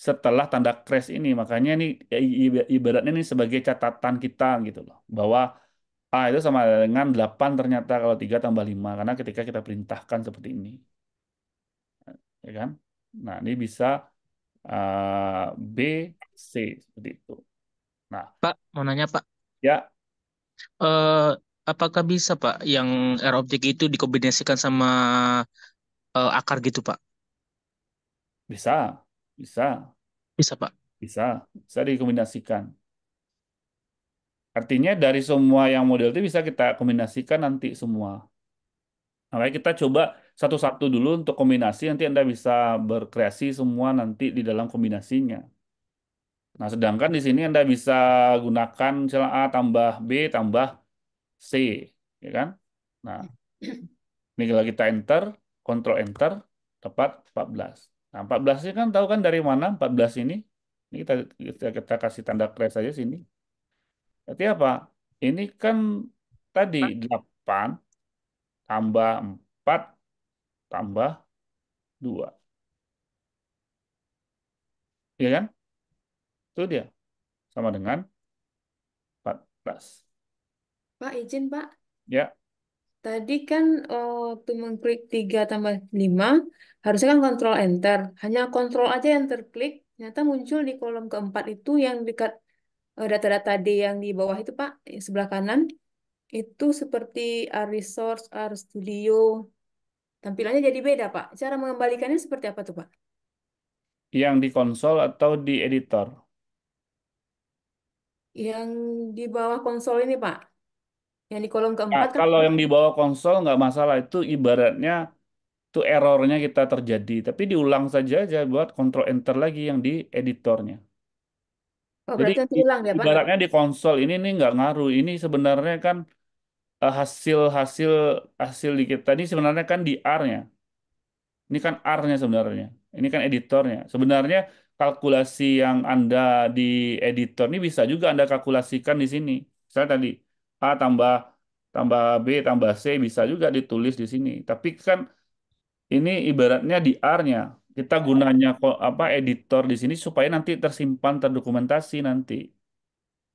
setelah tanda crash ini. Makanya ini ya, ibaratnya ini sebagai catatan kita gitu loh. Bahwa A itu sama dengan 8 ternyata kalau 3 tambah 5. Karena ketika kita perintahkan seperti ini. Ya kan? Nah, ini bisa uh, B, C seperti itu. Nah, Pak, mau nanya Pak. Ya. Uh, apakah bisa Pak yang R objek itu dikombinasikan sama uh, akar gitu Pak? Bisa, bisa. Bisa Pak. Bisa, bisa dikombinasikan. Artinya dari semua yang model itu bisa kita kombinasikan nanti semua. Makanya kita coba satu-satu dulu untuk kombinasi nanti Anda bisa berkreasi semua nanti di dalam kombinasinya. Nah, sedangkan di sini Anda bisa gunakan misalnya A tambah B tambah C, ya kan? Nah, ini kalau kita enter, control enter, tepat 14. Nah, 14 ini kan tahu kan dari mana 14 ini? Ini kita, kita, kita kasih tanda crash aja sini. Berarti apa? Ini kan tadi 8 tambah 4 tambah 2. Iya kan? Itu dia. Sama dengan 14. Pak, izin Pak. Ya. Tadi kan oh waktu mengklik 3 tambah 5, harusnya kan kontrol enter. Hanya kontrol aja yang terklik, ternyata muncul di kolom keempat itu yang dekat eh, data-data D yang di bawah itu Pak, sebelah kanan. Itu seperti R Resource, R Studio, Tampilannya jadi beda, Pak. Cara mengembalikannya seperti apa tuh, Pak? Yang di konsol atau di editor? Yang di bawah konsol ini, Pak. Yang di kolom Nah, keempat kan kalau yang di bawah konsol nggak masalah. Itu ibaratnya itu errornya kita terjadi. Tapi diulang saja aja buat kontrol enter lagi yang di editornya. Oh, Jadi berarti nanti ulang ya, Pak. ibaratnya di konsol ini nih nggak ngaruh. Ini sebenarnya kan eh, hasil hasil hasil di kita ini sebenarnya kan di R-nya. Ini kan R-nya sebenarnya. Ini kan editornya. Sebenarnya kalkulasi yang Anda di editor ini bisa juga Anda kalkulasikan di sini. Misalnya tadi A tambah tambah B tambah C bisa juga ditulis di sini. Tapi kan ini ibaratnya di R-nya. Kita gunanya apa editor di sini supaya nanti tersimpan terdokumentasi nanti.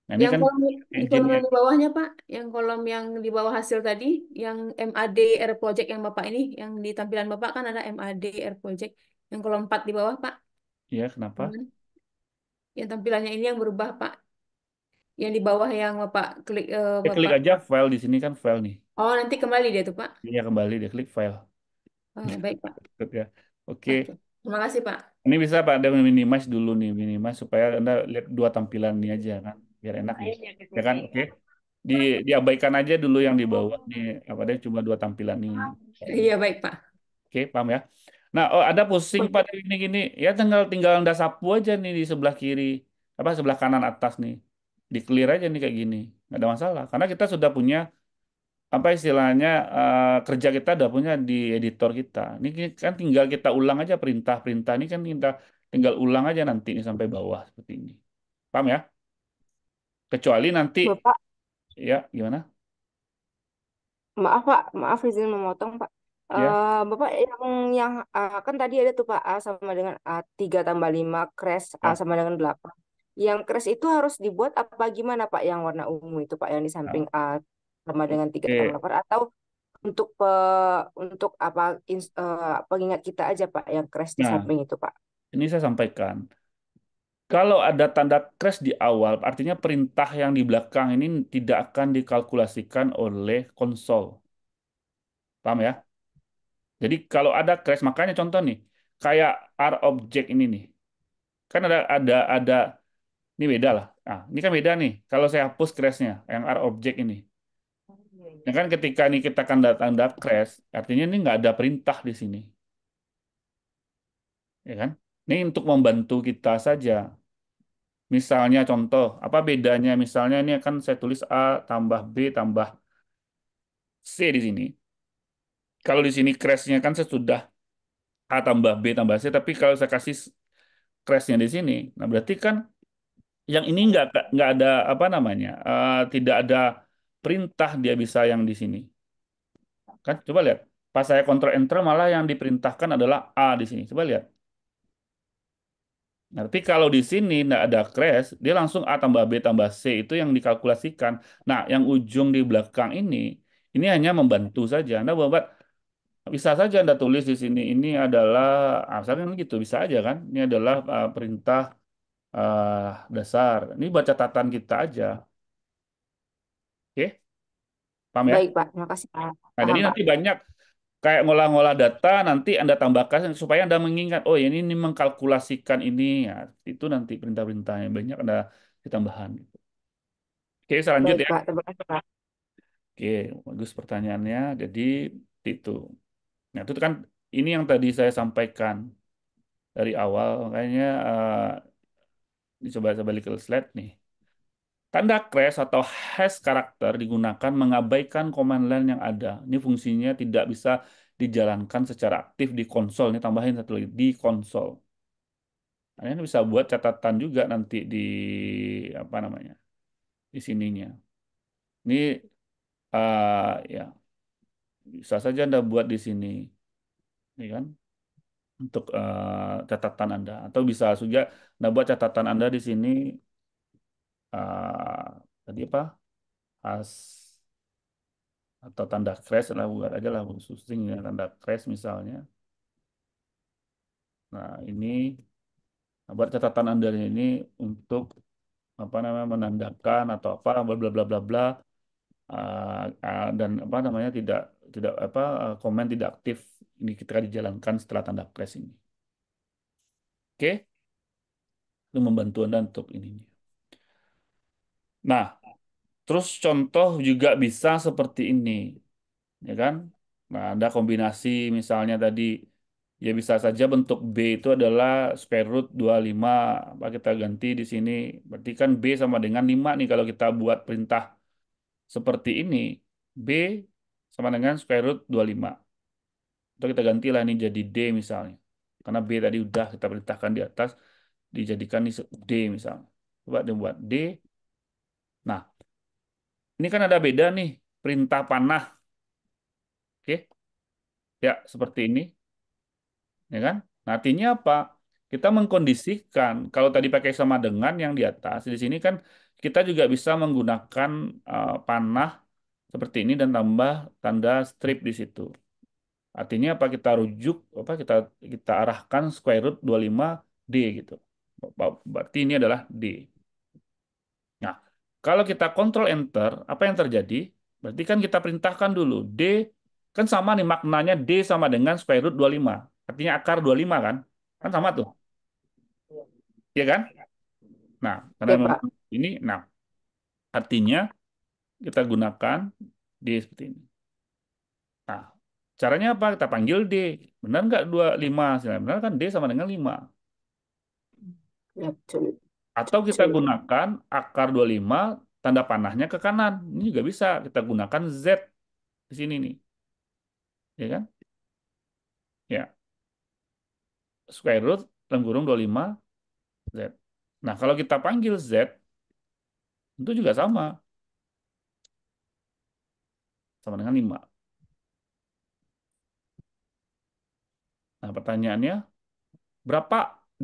Nah, ini Yang kan kolom yang kolom yang di bawahnya Pak, yang kolom yang di bawah hasil tadi, yang MAD Air Project yang Bapak ini, yang di tampilan Bapak kan ada MAD Air Project, yang kolom 4 di bawah Pak. Iya, kenapa? Yang yang tampilannya ini yang berubah Pak. Yang di bawah yang Bapak klik eh, Ya, klik aja file di sini kan file nih. Oh, nanti kembali dia tuh Pak. Iya, kembali dia klik file. Oh, baik Pak. Ya. Oke. Okay. Terima kasih Pak. Ini bisa Pak ada minimize dulu nih, minimize supaya Anda lihat dua tampilan ini aja kan biar enak ya. Ya kan? Oke. Okay. Di diabaikan aja dulu yang di bawah nih apa deh cuma dua tampilan nih. Iya baik, Pak. Oke, okay, paham ya. Nah, oh, ada pusing pada ini gini, ya tinggal tinggal Anda sapu aja nih di sebelah kiri, apa sebelah kanan atas nih. Di clear aja nih kayak gini. Nggak ada masalah karena kita sudah punya apa istilahnya uh, kerja kita udah punya di editor kita. Ini kan tinggal kita ulang aja perintah-perintah ini kan kita tinggal ulang aja nanti ini sampai bawah seperti ini. Paham ya? Kecuali nanti Bapak, iya, ya gimana? maaf Pak, maaf izin memotong Pak. Ya. Eh, Bapak yang yang uh, kan tadi ada tuh Pak A sama dengan A tiga tambah lima crash A ya. sama dengan delapan. Yang crash itu harus dibuat apa gimana Pak yang warna ungu itu Pak yang di samping ya. A sama dengan tiga tambah delapan atau untuk pe- untuk apa in, uh, eh, pengingat kita aja Pak yang crash di Nah, samping itu Pak. ini saya sampaikan. Kalau ada tanda crash di awal, artinya perintah yang di belakang ini tidak akan dikalkulasikan oleh konsol. Paham ya? Jadi kalau ada crash, makanya contoh nih, kayak R object ini nih. Kan ada ada ada ini beda lah. Nah, ini kan beda nih. Kalau saya hapus crashnya, yang R object ini. Ya kan ketika ini kita akan datang tanda crash, artinya ini nggak ada perintah di sini. Ya kan? Ini untuk membantu kita saja. Misalnya contoh, apa bedanya? Misalnya ini akan saya tulis A tambah B tambah C di sini. Kalau di sini crash-nya kan saya sudah A tambah B tambah C, tapi kalau saya kasih crash-nya di sini, nah berarti kan yang ini nggak nggak ada apa namanya, uh, tidak ada perintah dia bisa yang di sini. Kan coba lihat, pas saya kontrol enter malah yang diperintahkan adalah A di sini. Coba lihat. Nah, tapi kalau di sini tidak ada crash, dia langsung A tambah B tambah C itu yang dikalkulasikan. Nah, yang ujung di belakang ini, ini hanya membantu saja. Anda buat bisa saja Anda tulis di sini, ini adalah, ah, misalnya gitu, bisa aja kan, ini adalah uh, perintah uh, dasar. Ini baca catatan kita aja. Oke? Okay? Paham ya? Baik, Pak. Terima kasih, Pak. Nah, Paham, jadi Pak. nanti banyak kayak ngolah-ngolah data nanti Anda tambahkan supaya Anda mengingat oh ini, ini mengkalkulasikan ini ya itu nanti perintah-perintah yang banyak anda ditambahan gitu. Oke, selanjutnya. Baik, ya. Pak, kasih, Pak. Oke, bagus pertanyaannya. Jadi itu. Nah, itu kan ini yang tadi saya sampaikan dari awal Kayaknya uh, eh, coba saya balik ke slide nih. Tanda crash atau hash karakter digunakan mengabaikan command line yang ada. Ini fungsinya tidak bisa dijalankan secara aktif di konsol. Ini tambahin satu lagi, di konsol. Kalian nah, bisa buat catatan juga nanti di apa namanya di sininya. Ini uh, ya bisa saja anda buat di sini, ini ya kan untuk uh, catatan anda atau bisa juga anda buat catatan anda di sini Eh, tadi apa as atau tanda crash adalah buat aja lah susing ya, tanda crash misalnya. Nah ini nah, buat catatan anda ini untuk apa namanya menandakan atau apa bla bla bla bla bla uh, dan apa namanya tidak tidak apa komen tidak aktif ini kita dijalankan setelah tanda crash ini. Oke, okay? itu membantu anda untuk ininya. Nah, terus contoh juga bisa seperti ini, ya kan? Nah, ada kombinasi misalnya tadi ya bisa saja bentuk B itu adalah square root 25. Apa kita ganti di sini? Berarti kan B sama dengan 5 nih kalau kita buat perintah seperti ini. B sama dengan square root 25. Atau kita gantilah ini jadi D misalnya. Karena B tadi udah kita perintahkan di atas, dijadikan D misalnya. Coba dibuat D ini kan ada beda nih, perintah panah. Oke. Ya, seperti ini. Ya kan? Nah, artinya apa? Kita mengkondisikan, kalau tadi pakai sama dengan yang di atas, di sini kan kita juga bisa menggunakan uh, panah seperti ini dan tambah tanda strip di situ. Artinya apa kita rujuk apa kita kita arahkan square root 25 D gitu. Berarti ini adalah D. Kalau kita kontrol enter, apa yang terjadi? Berarti kan kita perintahkan dulu D kan sama nih maknanya D sama dengan square root 25. Artinya akar 25 kan? Kan sama tuh. Iya kan? Nah, karena ya, ini nah artinya kita gunakan D seperti ini. Nah, caranya apa? Kita panggil D. Benar nggak 25? Benar kan D sama dengan 5. Ya, atau kita gunakan akar 25, tanda panahnya ke kanan. Ini juga bisa. Kita gunakan Z di sini nih. Ya kan? Ya. Square root dalam kurung 25 Z. Nah, kalau kita panggil Z, itu juga sama. Sama dengan 5. Nah, pertanyaannya, berapa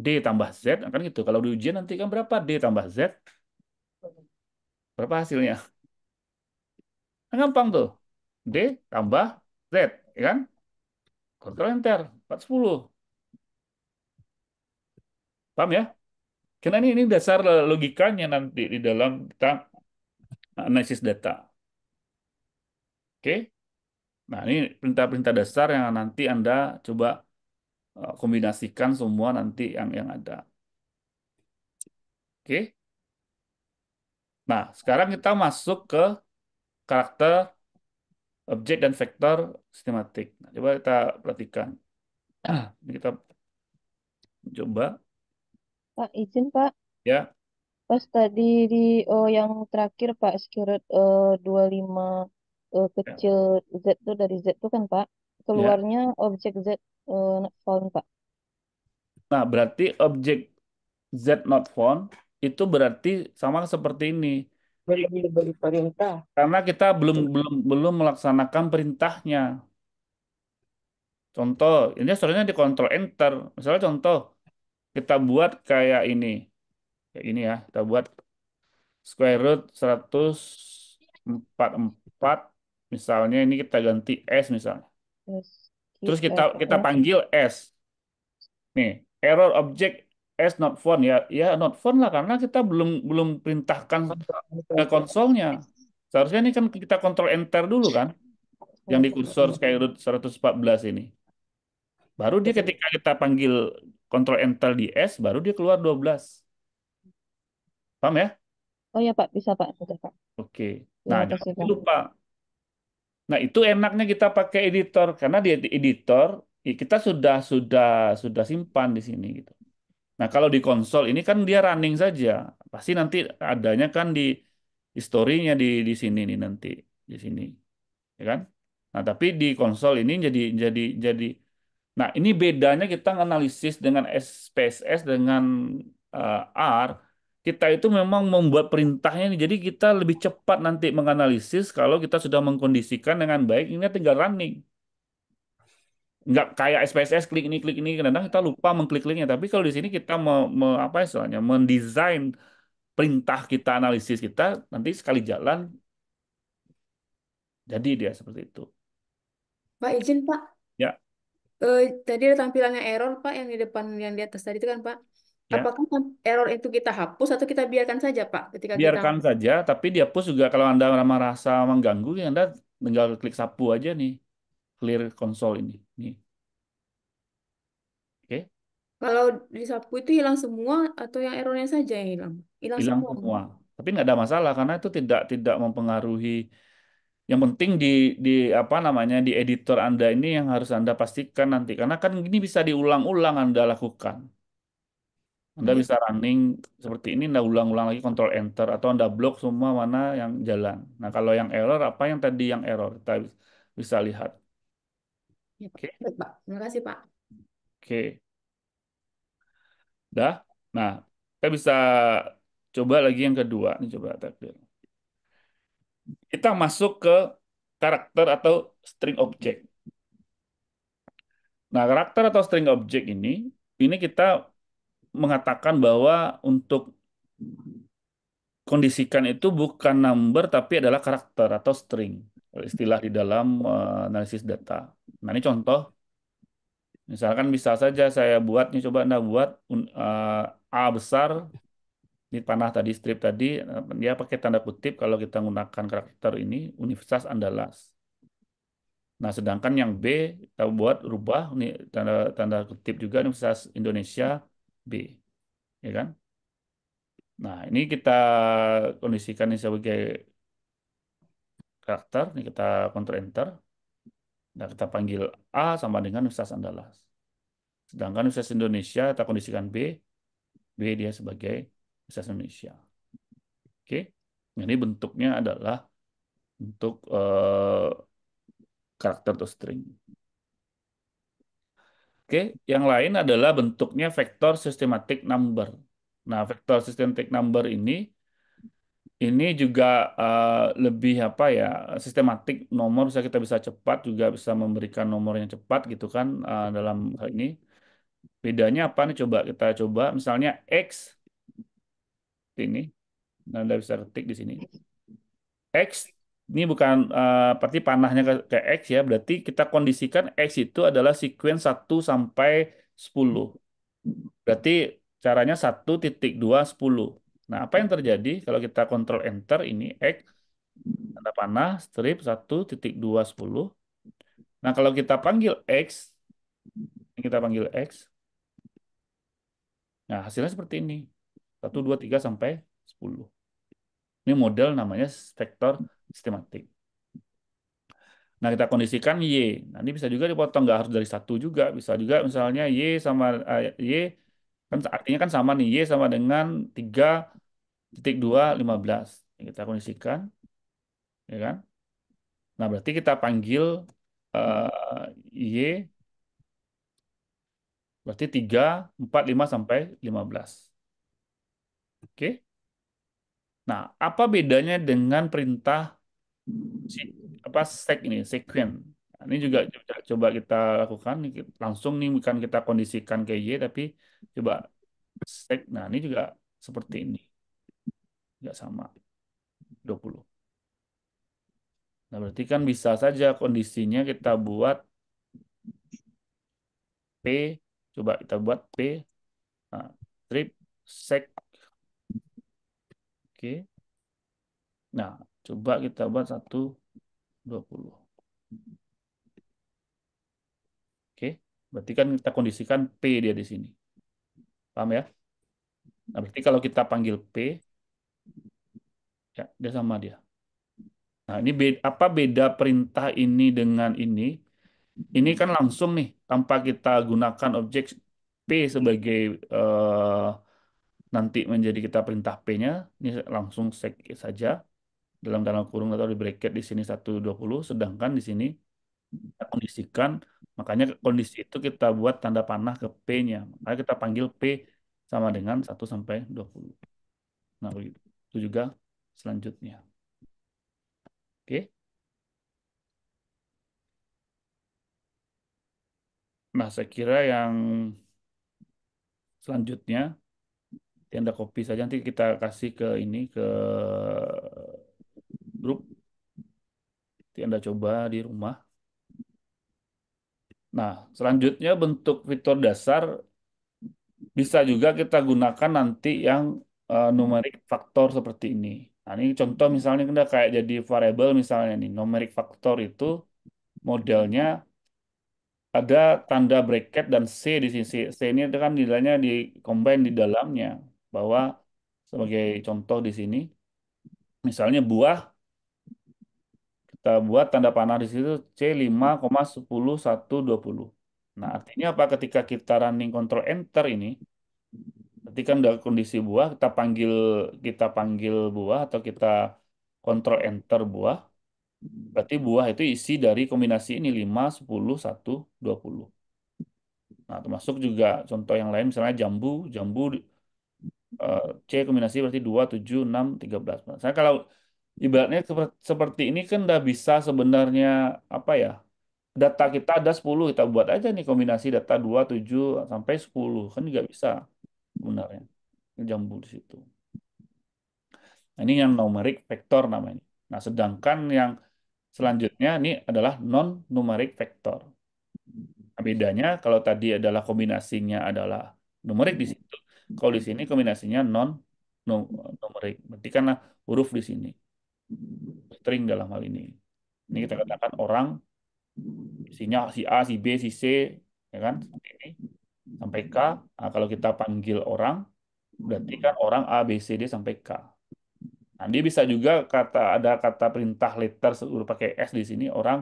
D tambah Z, akan nah gitu. Kalau di ujian nanti kan berapa D tambah Z? Berapa hasilnya? Nah, gampang tuh. D tambah Z, ya kan? Kontrol Enter, 410. Paham ya? Karena ini, ini dasar logikanya nanti di dalam kita analisis data. Oke? Nah, ini perintah-perintah dasar yang nanti Anda coba Eh, kombinasikan semua nanti yang yang ada. Oke. Nah, sekarang kita masuk ke karakter objek dan vektor sistematik. Nah, coba kita perhatikan. Ini kita coba. Pak, izin Pak. Ya. Pas tadi di oh, yang terakhir Pak, skirut uh, 25 uh, kecil ya. Z itu dari Z itu kan Pak, ya. keluarnya ya. objek Z Eh, not found, Pak. Nah, berarti objek Z not found itu berarti sama seperti ini. beri perintah. Karena kita belum belum belum melaksanakan perintahnya. Contoh, ini seharusnya di kontrol enter. Misalnya contoh, kita buat kayak ini. Kayak ini ya, kita buat square root 144 misalnya ini kita ganti s misalnya. Terus kita gitu. kita panggil S. Nih, error object S not found ya. Ya not found lah karena kita belum belum perintahkan ke konsolnya. Seharusnya ini kan kita kontrol enter dulu kan. Yang di kursor Skyroot 114 ini. Baru dia ketika kita panggil kontrol enter di S, baru dia keluar 12. Paham ya? Oh ya Pak, bisa Pak. Sudah, Pak. Oke. Nah, ya, jangan lupa Nah, itu enaknya kita pakai editor karena di editor kita sudah sudah sudah simpan di sini gitu. Nah, kalau di konsol ini kan dia running saja. Pasti nanti adanya kan di historinya di di sini nih nanti di sini. Ya kan? Nah, tapi di konsol ini jadi jadi jadi Nah, ini bedanya kita analisis dengan SPSS dengan uh, R kita itu memang membuat perintahnya ini, Jadi kita lebih cepat nanti menganalisis kalau kita sudah mengkondisikan dengan baik, ini tinggal running. Nggak kayak SPSS klik ini klik ini kadang kita lupa mengklik linknya. Tapi kalau di sini kita me, me, apa istilahnya mendesain perintah kita analisis kita nanti sekali jalan jadi dia seperti itu. Pak izin Pak. Ya. uh, tadi ada tampilannya error Pak yang di depan yang di atas tadi itu kan Pak. Ya. Apakah kan error itu kita hapus atau kita biarkan saja, Pak? Ketika biarkan kita... saja, tapi dihapus juga kalau Anda merasa mengganggu, ya Anda tinggal klik sapu aja nih, clear console ini. Nih. Oke. Okay. Kalau disapu itu hilang semua atau yang errornya saja yang hilang? Hilang, hilang semua. semua. Tapi nggak ada masalah karena itu tidak tidak mempengaruhi. Yang penting di di apa namanya di editor Anda ini yang harus Anda pastikan nanti karena kan ini bisa diulang-ulang Anda lakukan. Anda hmm. bisa running seperti ini, Anda ulang-ulang lagi kontrol enter atau Anda blok semua mana yang jalan. Nah, kalau yang error apa yang tadi yang error kita bisa lihat. Iya, Oke. okay. Pak. Terima kasih, Pak. Oke. Dah. Nah, kita bisa coba lagi yang kedua. Ini coba takdir. Kita masuk ke karakter atau string object. Nah, karakter atau string object ini, ini kita mengatakan bahwa untuk kondisikan itu bukan number tapi adalah karakter atau string istilah di dalam eh, analisis data. Nah ini contoh, misalkan bisa saja saya buat nih coba anda buat uh, a besar ini panah tadi strip tadi eh, dia pakai tanda kutip kalau kita menggunakan karakter ini Universitas Andalas. Nah sedangkan yang b kita buat rubah tanda tanda kutip juga Universitas Indonesia B. Ya kan? Nah, ini kita kondisikan ini sebagai karakter. Ini kita kontrol enter. Nah, kita panggil A sama dengan Universitas Andalas. Sedangkan Universitas Indonesia kita kondisikan B. B dia sebagai Universitas Indonesia. Oke. Okay? Nah, ini bentuknya adalah untuk uh, karakter atau string. Oke, yang lain adalah bentuknya vektor systematic number. Nah, vektor systematic number ini ini juga uh, lebih apa ya sistematik nomor bisa kita bisa cepat juga bisa memberikan nomor yang cepat gitu kan uh, dalam hal ini bedanya apa nih coba kita coba misalnya x ini nah anda bisa ketik di sini x ini bukan uh, berarti panahnya ke, ke X ya, berarti kita kondisikan X itu adalah sekuen 1 sampai 10. Berarti caranya 1 titik 2, 10. Nah, apa yang terjadi kalau kita kontrol enter ini X, tanda panah, strip 1 titik 2, 10. Nah, kalau kita panggil X, kita panggil X, nah hasilnya seperti ini. 1, 2, 3, sampai 10. Ini model namanya vektor sistematik. Nah, kita kondisikan Y. Nanti bisa juga dipotong, nggak harus dari satu juga. Bisa juga misalnya Y sama eh, Y, kan artinya kan sama nih, Y sama dengan 3.215. 15. Kita kondisikan, ya kan? Nah, berarti kita panggil uh, Y, berarti 3, 4, 5, sampai 15. Oke? Nah, apa bedanya dengan perintah apa stack ini sekuen nah, ini juga coba kita lakukan langsung nih bukan kita kondisikan ke y tapi coba stack nah ini juga seperti ini nggak sama 20 nah berarti kan bisa saja kondisinya kita buat p coba kita buat p nah, trip sek oke okay. nah Coba kita buat 120. Oke, berarti kan kita kondisikan P dia di sini. Paham ya? Nah, berarti kalau kita panggil P, ya, dia sama dia. Nah, ini beda, apa beda perintah ini dengan ini? Ini kan langsung nih, tanpa kita gunakan objek P sebagai uh, nanti menjadi kita perintah P-nya, ini langsung sek saja dalam tanda kurung atau di bracket di sini 120 sedangkan di sini kita kondisikan makanya kondisi itu kita buat tanda panah ke P-nya makanya kita panggil P sama dengan 1 sampai 20 nah begitu itu juga selanjutnya oke nah saya kira yang selanjutnya tanda kopi saja nanti kita kasih ke ini ke Nanti Anda coba di rumah. Nah, selanjutnya bentuk fitur dasar bisa juga kita gunakan nanti yang uh, eh, numerik faktor seperti ini. Nah, ini contoh misalnya kita kayak jadi variable misalnya ini numerik faktor itu modelnya ada tanda bracket dan C di sisi. C ini kan nilainya di combine di dalamnya. Bahwa sebagai contoh di sini, misalnya buah kita buat tanda panah di situ C5,10120. Nah, artinya apa ketika kita running control enter ini, ketika ada kondisi buah, kita panggil kita panggil buah atau kita control enter buah, berarti buah itu isi dari kombinasi ini 5, 10, 1, 20. Nah, termasuk juga contoh yang lain misalnya jambu, jambu eh, C kombinasi berarti 2, 7, 6, 13. Saya kalau Ibaratnya seperti ini kan udah bisa sebenarnya apa ya? Data kita ada 10, kita buat aja nih kombinasi data 2, 7, sampai 10. Kan juga bisa sebenarnya. Jambu di situ. Nah, ini yang numeric vector namanya. Nah, sedangkan yang selanjutnya ini adalah non-numeric vektor. Nah, bedanya kalau tadi adalah kombinasinya adalah numerik di situ. Kalau di sini kombinasinya non numerik. Berarti karena huruf di sini string dalam hal ini. Ini kita katakan orang isinya si A, si B, si C, ya kan? Sampai, ini sampai K. Nah, kalau kita panggil orang, berarti kan orang A, B, C, D sampai K. Nah, dia bisa juga kata ada kata perintah letter seluruh pakai S di sini orang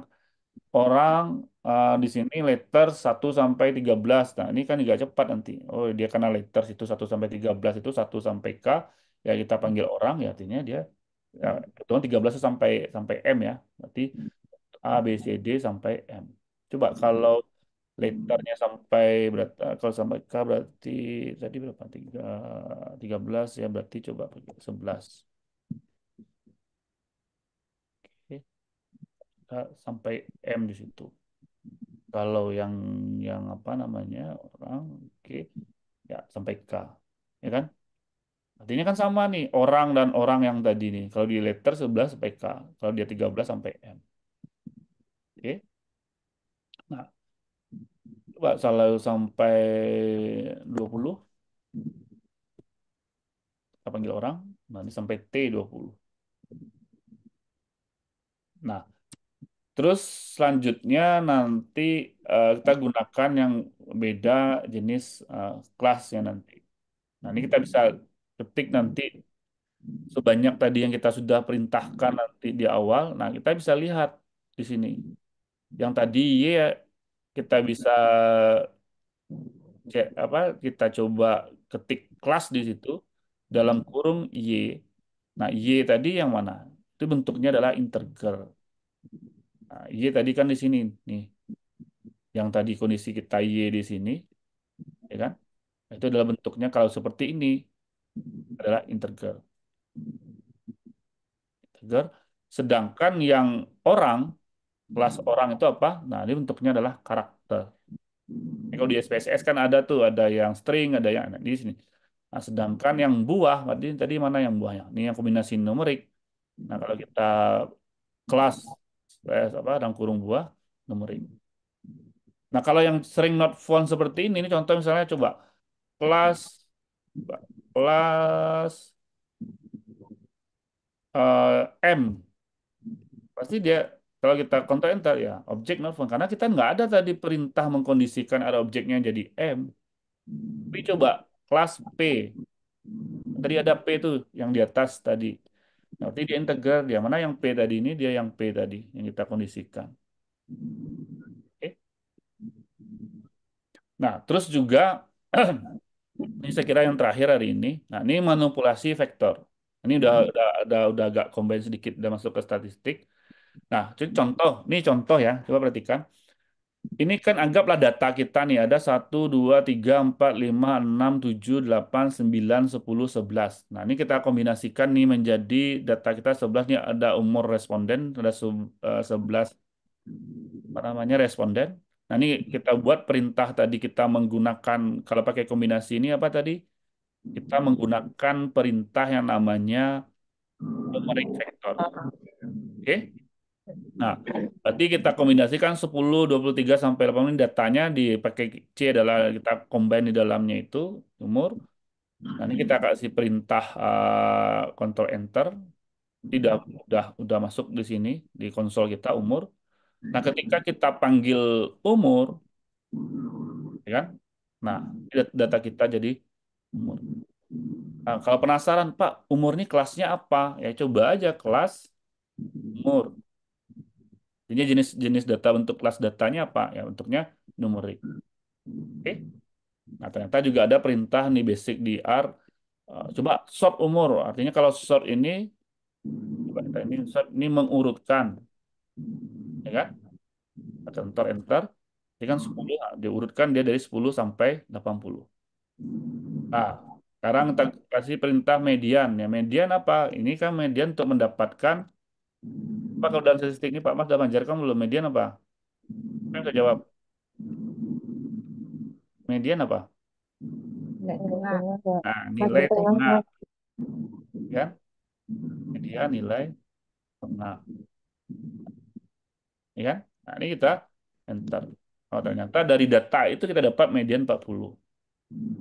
orang uh, di sini letter 1 sampai 13. Nah, ini kan juga cepat nanti. Oh, dia kena letter itu 1 sampai 13 itu 1 sampai K, ya kita panggil orang ya artinya dia ya, hitungan 13 sampai sampai M ya. Berarti A, B, C, D sampai M. Coba kalau letternya sampai berat eh, kalau sampai K berarti tadi berapa? 3 13 ya berarti coba sebelas Oke. sampai M di situ. Kalau yang yang apa namanya orang oke ya sampai K. Ya kan? Artinya kan sama nih, orang dan orang yang tadi nih. Kalau di letter 11 sampai K, kalau dia 13 sampai M. Oke. Okay. Nah, coba salah sampai 20. Kita panggil orang. Nah, ini sampai T 20. Nah, terus selanjutnya nanti eh, kita gunakan yang beda jenis eh, kelasnya nanti. Nah, ini kita bisa ketik nanti sebanyak tadi yang kita sudah perintahkan nanti di awal, nah kita bisa lihat di sini. Yang tadi ya kita bisa cek apa kita coba ketik kelas di situ dalam kurung y. Nah, y tadi yang mana? Itu bentuknya adalah integer. Nah, y tadi kan di sini nih. Yang tadi kondisi kita y di sini, ya kan? Nah, itu adalah bentuknya kalau seperti ini adalah integer, integer. Sedangkan yang orang, kelas orang itu apa? Nah, ini bentuknya adalah karakter. Ini kalau di SPSS kan ada tuh, ada yang string, ada yang di sini. Nah, sedangkan yang buah, berarti tadi mana yang buahnya? Ini yang kombinasi numerik. Nah, kalau kita kelas SPSS apa dalam kurung buah numerik. Nah, kalau yang sering not found seperti ini, ini contoh misalnya coba kelas plus uh, eh, M. Pasti dia, kalau kita kontrol enter, ya objek nelfon. Karena kita nggak ada tadi perintah mengkondisikan ada objeknya jadi M. Tapi coba, kelas P. Tadi ada P itu yang di atas tadi. Nanti dia integral, dia mana yang P tadi ini, dia yang P tadi, yang kita kondisikan. Okay. Nah, terus juga ini saya kira yang terakhir hari ini. Nah, ini manipulasi vektor. Ini udah hmm. udah udah udah agak combine sedikit, udah masuk ke statistik. Nah, hmm. contoh, ini contoh ya, coba perhatikan. Ini kan anggaplah data kita nih ada 1 2 3 4 5 6 7 8 9 10 11. Nah, ini kita kombinasikan nih menjadi data kita 11 nih ada umur responden, ada 11 eh, apa namanya responden. Nah, ini kita buat perintah tadi kita menggunakan kalau pakai kombinasi ini apa tadi? Kita menggunakan perintah yang namanya numeric vector. Oke. Okay? Nah, berarti kita kombinasikan 10, 23 sampai ini datanya dipakai C adalah kita combine di dalamnya itu umur. Nah, ini kita kasih perintah uh, control enter. Tidak udah udah masuk di sini di konsol kita umur. Nah, ketika kita panggil umur, ya kan? Nah, data kita jadi umur. Nah, kalau penasaran, Pak, umur ini kelasnya apa? Ya coba aja kelas umur. Ini jenis-jenis data untuk kelas datanya apa? Ya untuknya numerik. Oke. Nah, ternyata juga ada perintah nih basic di R eh, coba sort umur. Artinya kalau sort ini ini sort ini mengurutkan ya kan? Atau enter enter, ini kan 10 nah, diurutkan dia dari 10 sampai 80. Nah, sekarang kita kasih perintah median. Ya, median apa? Ini kan median untuk mendapatkan Pak kalau dalam statistik ini Pak Mas sudah menjarkan belum median apa? Saya bisa jawab. Median apa? Nah, nilai tengah. Ya, Median nilai tengah ya kan? Nah, ini kita enter. Oh, ternyata dari data itu kita dapat median 40.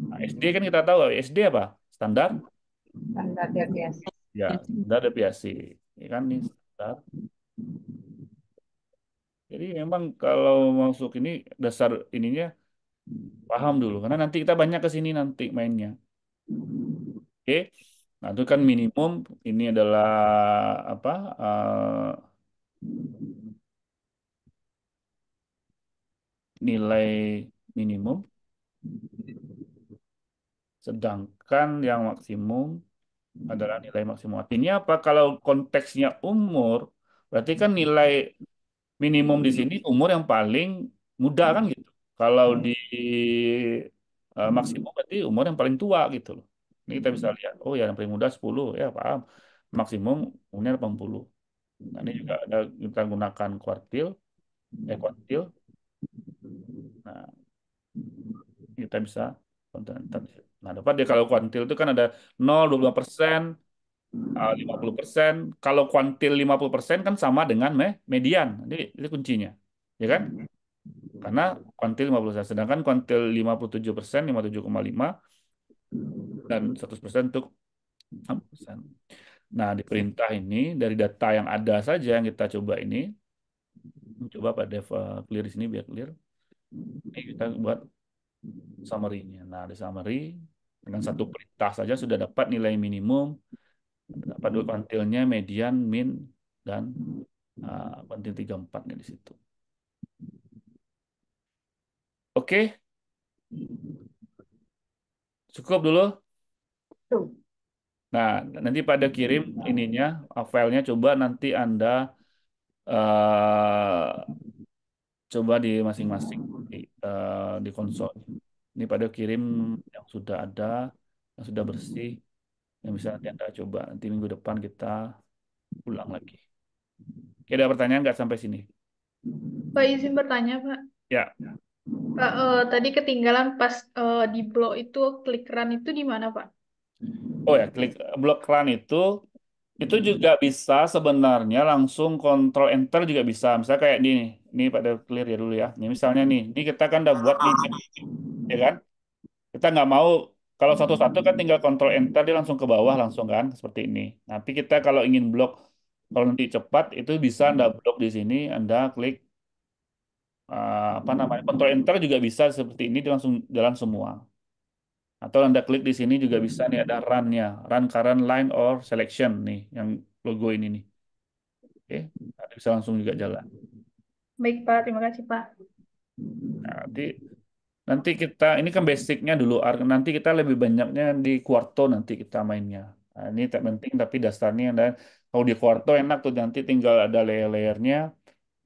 Nah, SD kan kita tahu SD apa? Standar? Standar deviasi. Ya, standar deviasi. Ya kan ini standar. Jadi memang kalau masuk ini dasar ininya paham dulu karena nanti kita banyak ke sini nanti mainnya. Oke. Okay? Nah, itu kan minimum ini adalah apa? Uh, nilai minimum sedangkan yang maksimum hmm. adalah nilai maksimum artinya apa kalau konteksnya umur berarti kan hmm. nilai minimum di sini umur yang paling muda hmm. kan gitu kalau di uh, maksimum berarti umur yang paling tua gitu loh ini kita bisa lihat oh ya yang paling muda 10 ya paham maksimum umurnya 80 nah, ini juga ada kita gunakan kuartil eh kuartil Nah, kita bisa Nah, dapat dia kalau kuantil itu kan ada 0, 25 persen, 50 eh, persen. Kalau kuantil 50 persen kan sama dengan me median. Jadi itu kuncinya, ya kan? Karena kuantil 50 persen. Sedangkan kuantil 57 persen, 57,5 dan 100 persen untuk 6 persen. Nah, di perintah ini dari data yang ada saja yang kita coba ini, coba Pak Dev eh, clear di sini biar clear. Ini kita buat summary-nya. Nah, di summary dengan satu perintah saja sudah dapat nilai minimum, dapat dua kuantilnya, median, min, dan uh, ah, 34 di situ. Oke. Cukup dulu. Nah, nanti pada kirim ininya, filenya coba nanti Anda ah, coba di masing-masing di, uh, di konsol. Ini pada kirim yang sudah ada, yang sudah bersih, yang bisa nanti Anda coba. Nanti minggu depan kita ulang lagi. Oke, ada pertanyaan nggak sampai sini? Pak izin bertanya, Pak. Ya. Pak, uh, tadi ketinggalan pas uh, di blog itu klik run itu di mana, Pak? Oh ya, klik blog run itu itu juga bisa sebenarnya langsung kontrol enter juga bisa. Misalnya kayak ini ini pada clear ya dulu ya. Ini misalnya nih, ini kita kan udah buat nih, ya kan? Kita nggak mau kalau satu-satu kan tinggal kontrol enter dia langsung ke bawah langsung kan seperti ini. Tapi kita kalau ingin blok kalau nanti cepat itu bisa anda hmm. blok di sini, anda klik uh, apa namanya kontrol enter juga bisa seperti ini dia langsung jalan semua. Atau anda klik di sini juga bisa nih ada runnya, run current line or selection nih yang logo ini nih. Oke, okay. bisa langsung juga jalan. Baik Pak, terima kasih Pak. Nanti nanti kita ini kan basicnya dulu. Nanti kita lebih banyaknya di kuarto nanti kita mainnya. Nah, ini tak penting tapi dasarnya dan kalau di kuarto enak tuh nanti tinggal ada layer-layernya.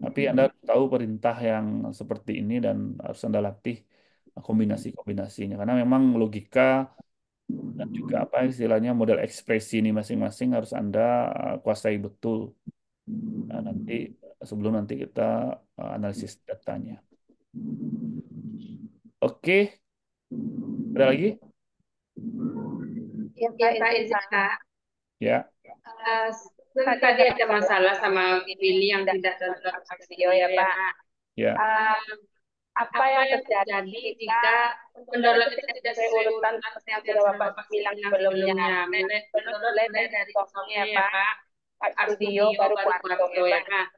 Tapi Anda hmm. tahu perintah yang seperti ini dan harus Anda latih kombinasi-kombinasinya. Karena memang logika dan juga apa istilahnya model ekspresi ini masing-masing harus Anda eh, kuasai betul. Nah, nanti sebelum nanti kita eh, analisis datanya. Oke, okay. ada lagi? Ya, Pak Izan, Ya. Uh, eh, tadi ada masalah sama Willy yang tidak terhadap ya, ya, ya. eh, video ya, Pak. Ya. Uh, apa yang terjadi jika menurut tidak sesuai urutan atas yang tidak Bapak bilang sebelumnya. Menurut dari kosongnya, Pak. Audio baru kuat ya, Pak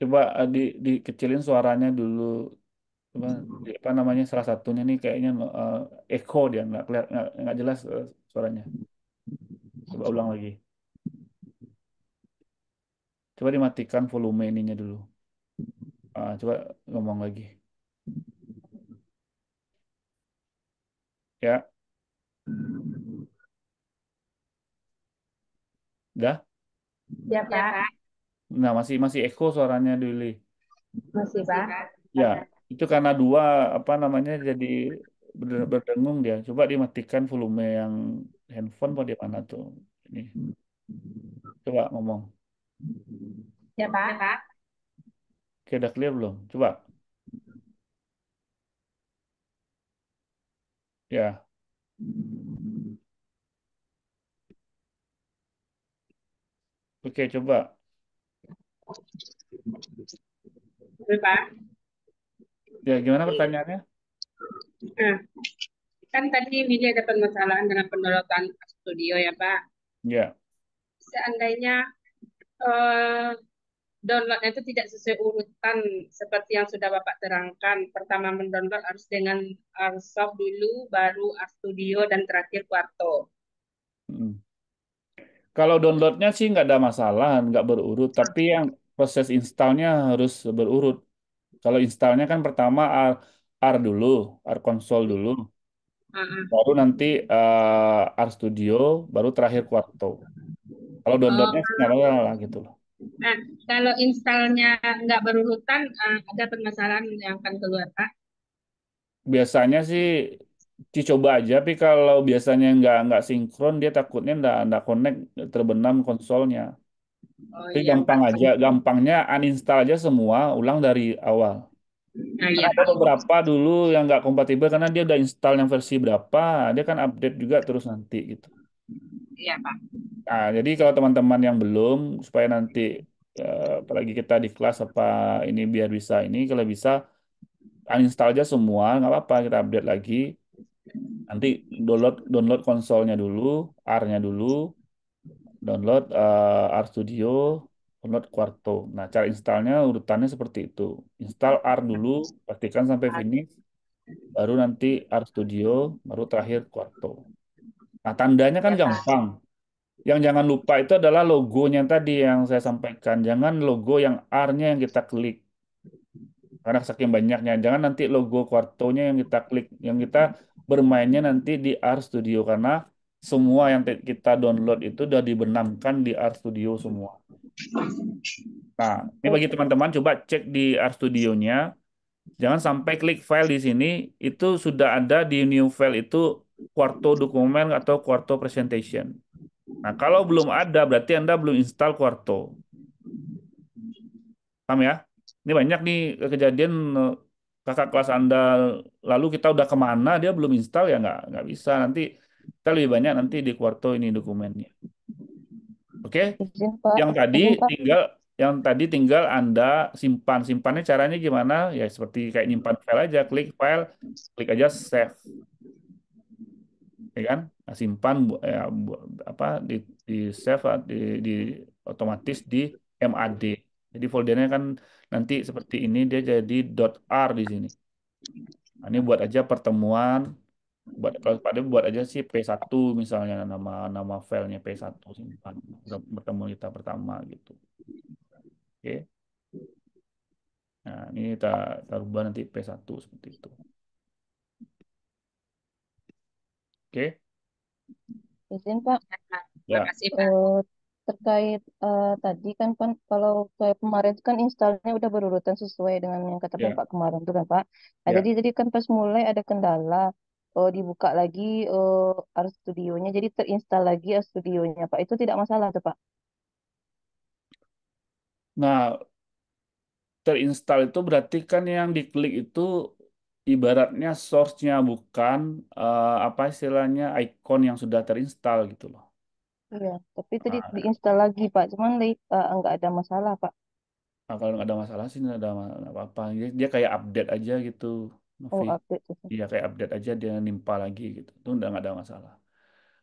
coba eh, di dikecilin suaranya dulu coba di- apa namanya salah satunya nih kayaknya uh, echo dia nggak kelihat nggak, jelas uh, suaranya coba ulang lagi coba dimatikan volume ininya dulu Uh, coba ngomong lagi ya udah Ya, Pak. Nah, masih masih echo suaranya Duli. Masih, Pak. Ya, itu karena dua apa namanya jadi berdengung dia. Coba dimatikan volume yang handphone pada mana tuh. Ini. Coba ngomong. Ya, Pak. Pak. Oke, udah clear belum? Coba. Ya. Oke, coba. Pak. Ya, gimana pertanyaannya? Nah, kan tadi ini ada permasalahan dengan pendorotan studio ya Pak. Ya. Seandainya eh, downloadnya itu tidak sesuai urutan seperti yang sudah Bapak terangkan. Pertama mendownload harus dengan Arsoft dulu, baru studio dan terakhir Quarto. Hmm. Kalau downloadnya sih nggak ada masalah, nggak berurut. Tapi yang proses installnya harus berurut. Kalau installnya kan pertama R, R dulu, R console dulu, baru nanti uh, R Studio, baru terakhir Quarto. Kalau oh, downloadnya sih nggak lah, lah gitu loh. Nah, kalau installnya nggak berurutan, eh, ada permasalahan yang akan keluar, Pak. Biasanya sih dicoba aja, tapi kalau biasanya nggak nggak sinkron, dia takutnya nggak nggak connect terbenam konsolnya. Oh, Tapi iya. gampang aja, gampangnya uninstall aja semua, ulang dari awal. Nah, iya. Ada beberapa dulu yang nggak kompatibel karena dia udah install yang versi berapa, dia kan update juga terus nanti gitu. Iya pak. Nah, jadi kalau teman-teman yang belum supaya nanti eh, apalagi kita di kelas apa ini biar bisa ini kalau bisa uninstall aja semua nggak apa-apa kita update lagi nanti download download konsolnya dulu R-nya dulu download uh, eh, RStudio, download Quarto. Nah, cara installnya urutannya seperti itu. Install R dulu, pastikan sampai finish, baru nanti RStudio, baru terakhir Quarto. Nah, tandanya kan ya, gampang. Yang jangan lupa itu adalah logonya tadi yang saya sampaikan. Jangan logo yang R-nya yang kita klik. Karena saking banyaknya. Jangan nanti logo Quartonya yang kita klik. Yang kita bermainnya nanti di R Studio. Karena semua yang kita download itu sudah dibenamkan di Art Studio semua. Nah, ini bagi teman-teman coba cek di Art Studio-nya. Jangan sampai klik file di sini, itu sudah ada di new file itu quarto dokumen atau quarto presentation. Nah, kalau belum ada, berarti Anda belum install quarto. Paham ya? Ini banyak nih kejadian eh, kakak kelas Anda, lalu kita udah kemana, dia belum install, ya nggak, nggak bisa. Nanti kita lebih banyak nanti di kuarto ini dokumennya. Oke? Okay? Iya, yang tadi Izin, iya, tinggal yang tadi tinggal Anda simpan. Simpannya caranya gimana? Ya seperti kayak nyimpan file aja, klik file, klik aja save. Ya kan? Nah, simpan ya, apa di, di save di, di otomatis di MAD. Jadi foldernya kan nanti seperti ini dia jadi .r di sini. Nah, ini buat aja pertemuan buat Pak buat aja sih P1 misalnya nama nama filenya P1 simpan bertemu kita pertama gitu. Oke. Nah, ini kita, kita nanti P1 seperti itu. Oke. Okay. Izin Pak. Ya. kasih Pak. Eh, terkait uh, tadi kan pan, kalau saya kemarin kan installnya udah berurutan sesuai dengan yang kata yeah. Bapak kemarin tuh kan Pak. Nah, yeah. jadi jadi kan pas mulai ada kendala uh, dibuka lagi uh, studionya, jadi terinstal lagi studionya, Pak. Itu tidak masalah tuh, Pak. Nah, terinstal itu berarti kan yang diklik itu ibaratnya source-nya bukan uh, apa istilahnya icon yang sudah terinstal gitu loh. Iya, tapi tadi nah, diinstal lagi Pak, cuman uh, nggak ada masalah Pak. Nah, kalau nggak ada masalah sih nggak ada apa-apa. Dia, dia kayak update aja gitu. Oh, update. Gitu. Iya, kayak update aja dia nimpa lagi gitu. Itu udah nggak ada masalah.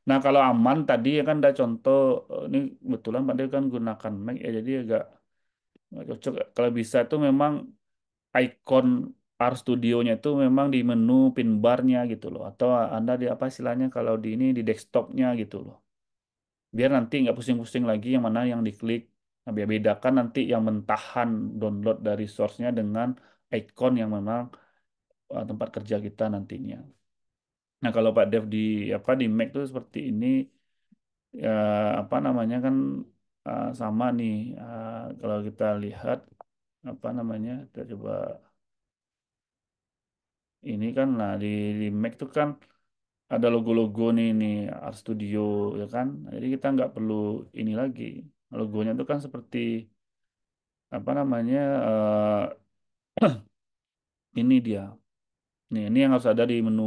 Nah, kalau aman tadi ya kan ada contoh eh, ini kebetulan Pak kan gunakan Mac ya jadi agak cocok. Kalau bisa tuh memang icon R Studio-nya itu memang di menu pin bar-nya gitu loh atau Anda di apa istilahnya kalau di ini di desktop-nya gitu loh. Biar nanti nggak pusing-pusing lagi yang mana yang diklik. Nah, biar bedakan nanti yang mentahan download dari source-nya dengan icon yang memang Eh, tempat kerja kita nantinya. Nah, kalau Pak Dev di apa di Mac itu seperti ini ya, apa namanya kan eh, sama nih eh, kalau kita lihat apa namanya kita coba ini kan nah di, di Mac tuh kan ada logo-logo nih nih Art Studio ya kan nah, jadi kita nggak perlu ini lagi logonya itu kan seperti apa namanya uh, ini dia Nih, ini yang harus ada di menu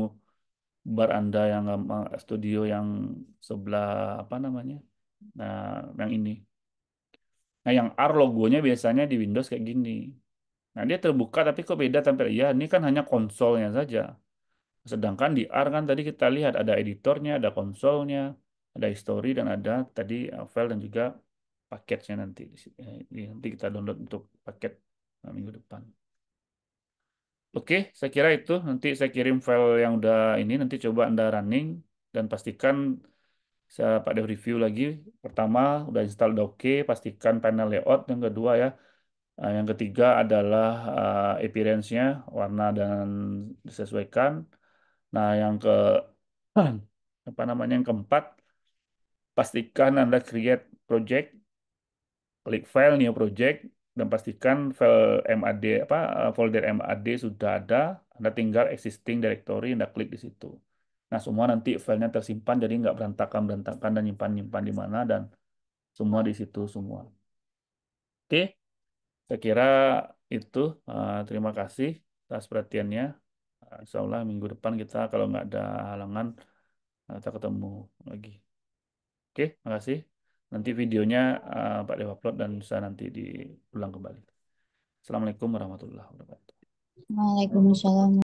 bar Anda yang studio yang sebelah apa namanya? Nah, yang ini. Nah, yang R logonya biasanya di Windows kayak gini. Nah, dia terbuka tapi kok beda tampil. Ya, ini kan hanya konsolnya saja. Sedangkan di R kan tadi kita lihat ada editornya, ada konsolnya, ada history dan ada tadi file dan juga paketnya nanti. Nanti kita download untuk paket nah, minggu depan. Oke, saya kira itu. Nanti saya kirim file yang udah ini. Nanti coba Anda running dan pastikan saya pakai review lagi. Pertama, udah install udah oke. Pastikan panel layout. Yang kedua ya. Eh, yang ketiga adalah uh, appearance-nya, warna dan disesuaikan. Nah, yang ke apa namanya yang keempat, pastikan Anda create project, klik file new project, dan pastikan file MAD apa eh, folder MAD sudah ada, Anda tinggal existing directory Anda klik di situ. Nah, semua nanti filenya tersimpan jadi nggak berantakan-berantakan dan nyimpan-nyimpan di mana dan semua di situ semua. Oke. Saya kira itu uh, terima kasih atas perhatiannya. Eh, insya Allah minggu depan kita kalau nggak ada halangan kita ketemu lagi. Oke, makasih. Nanti videonya uh, Pak Dewa upload dan bisa nanti diulang kembali. Assalamualaikum warahmatullahi wabarakatuh. Waalaikumsalam.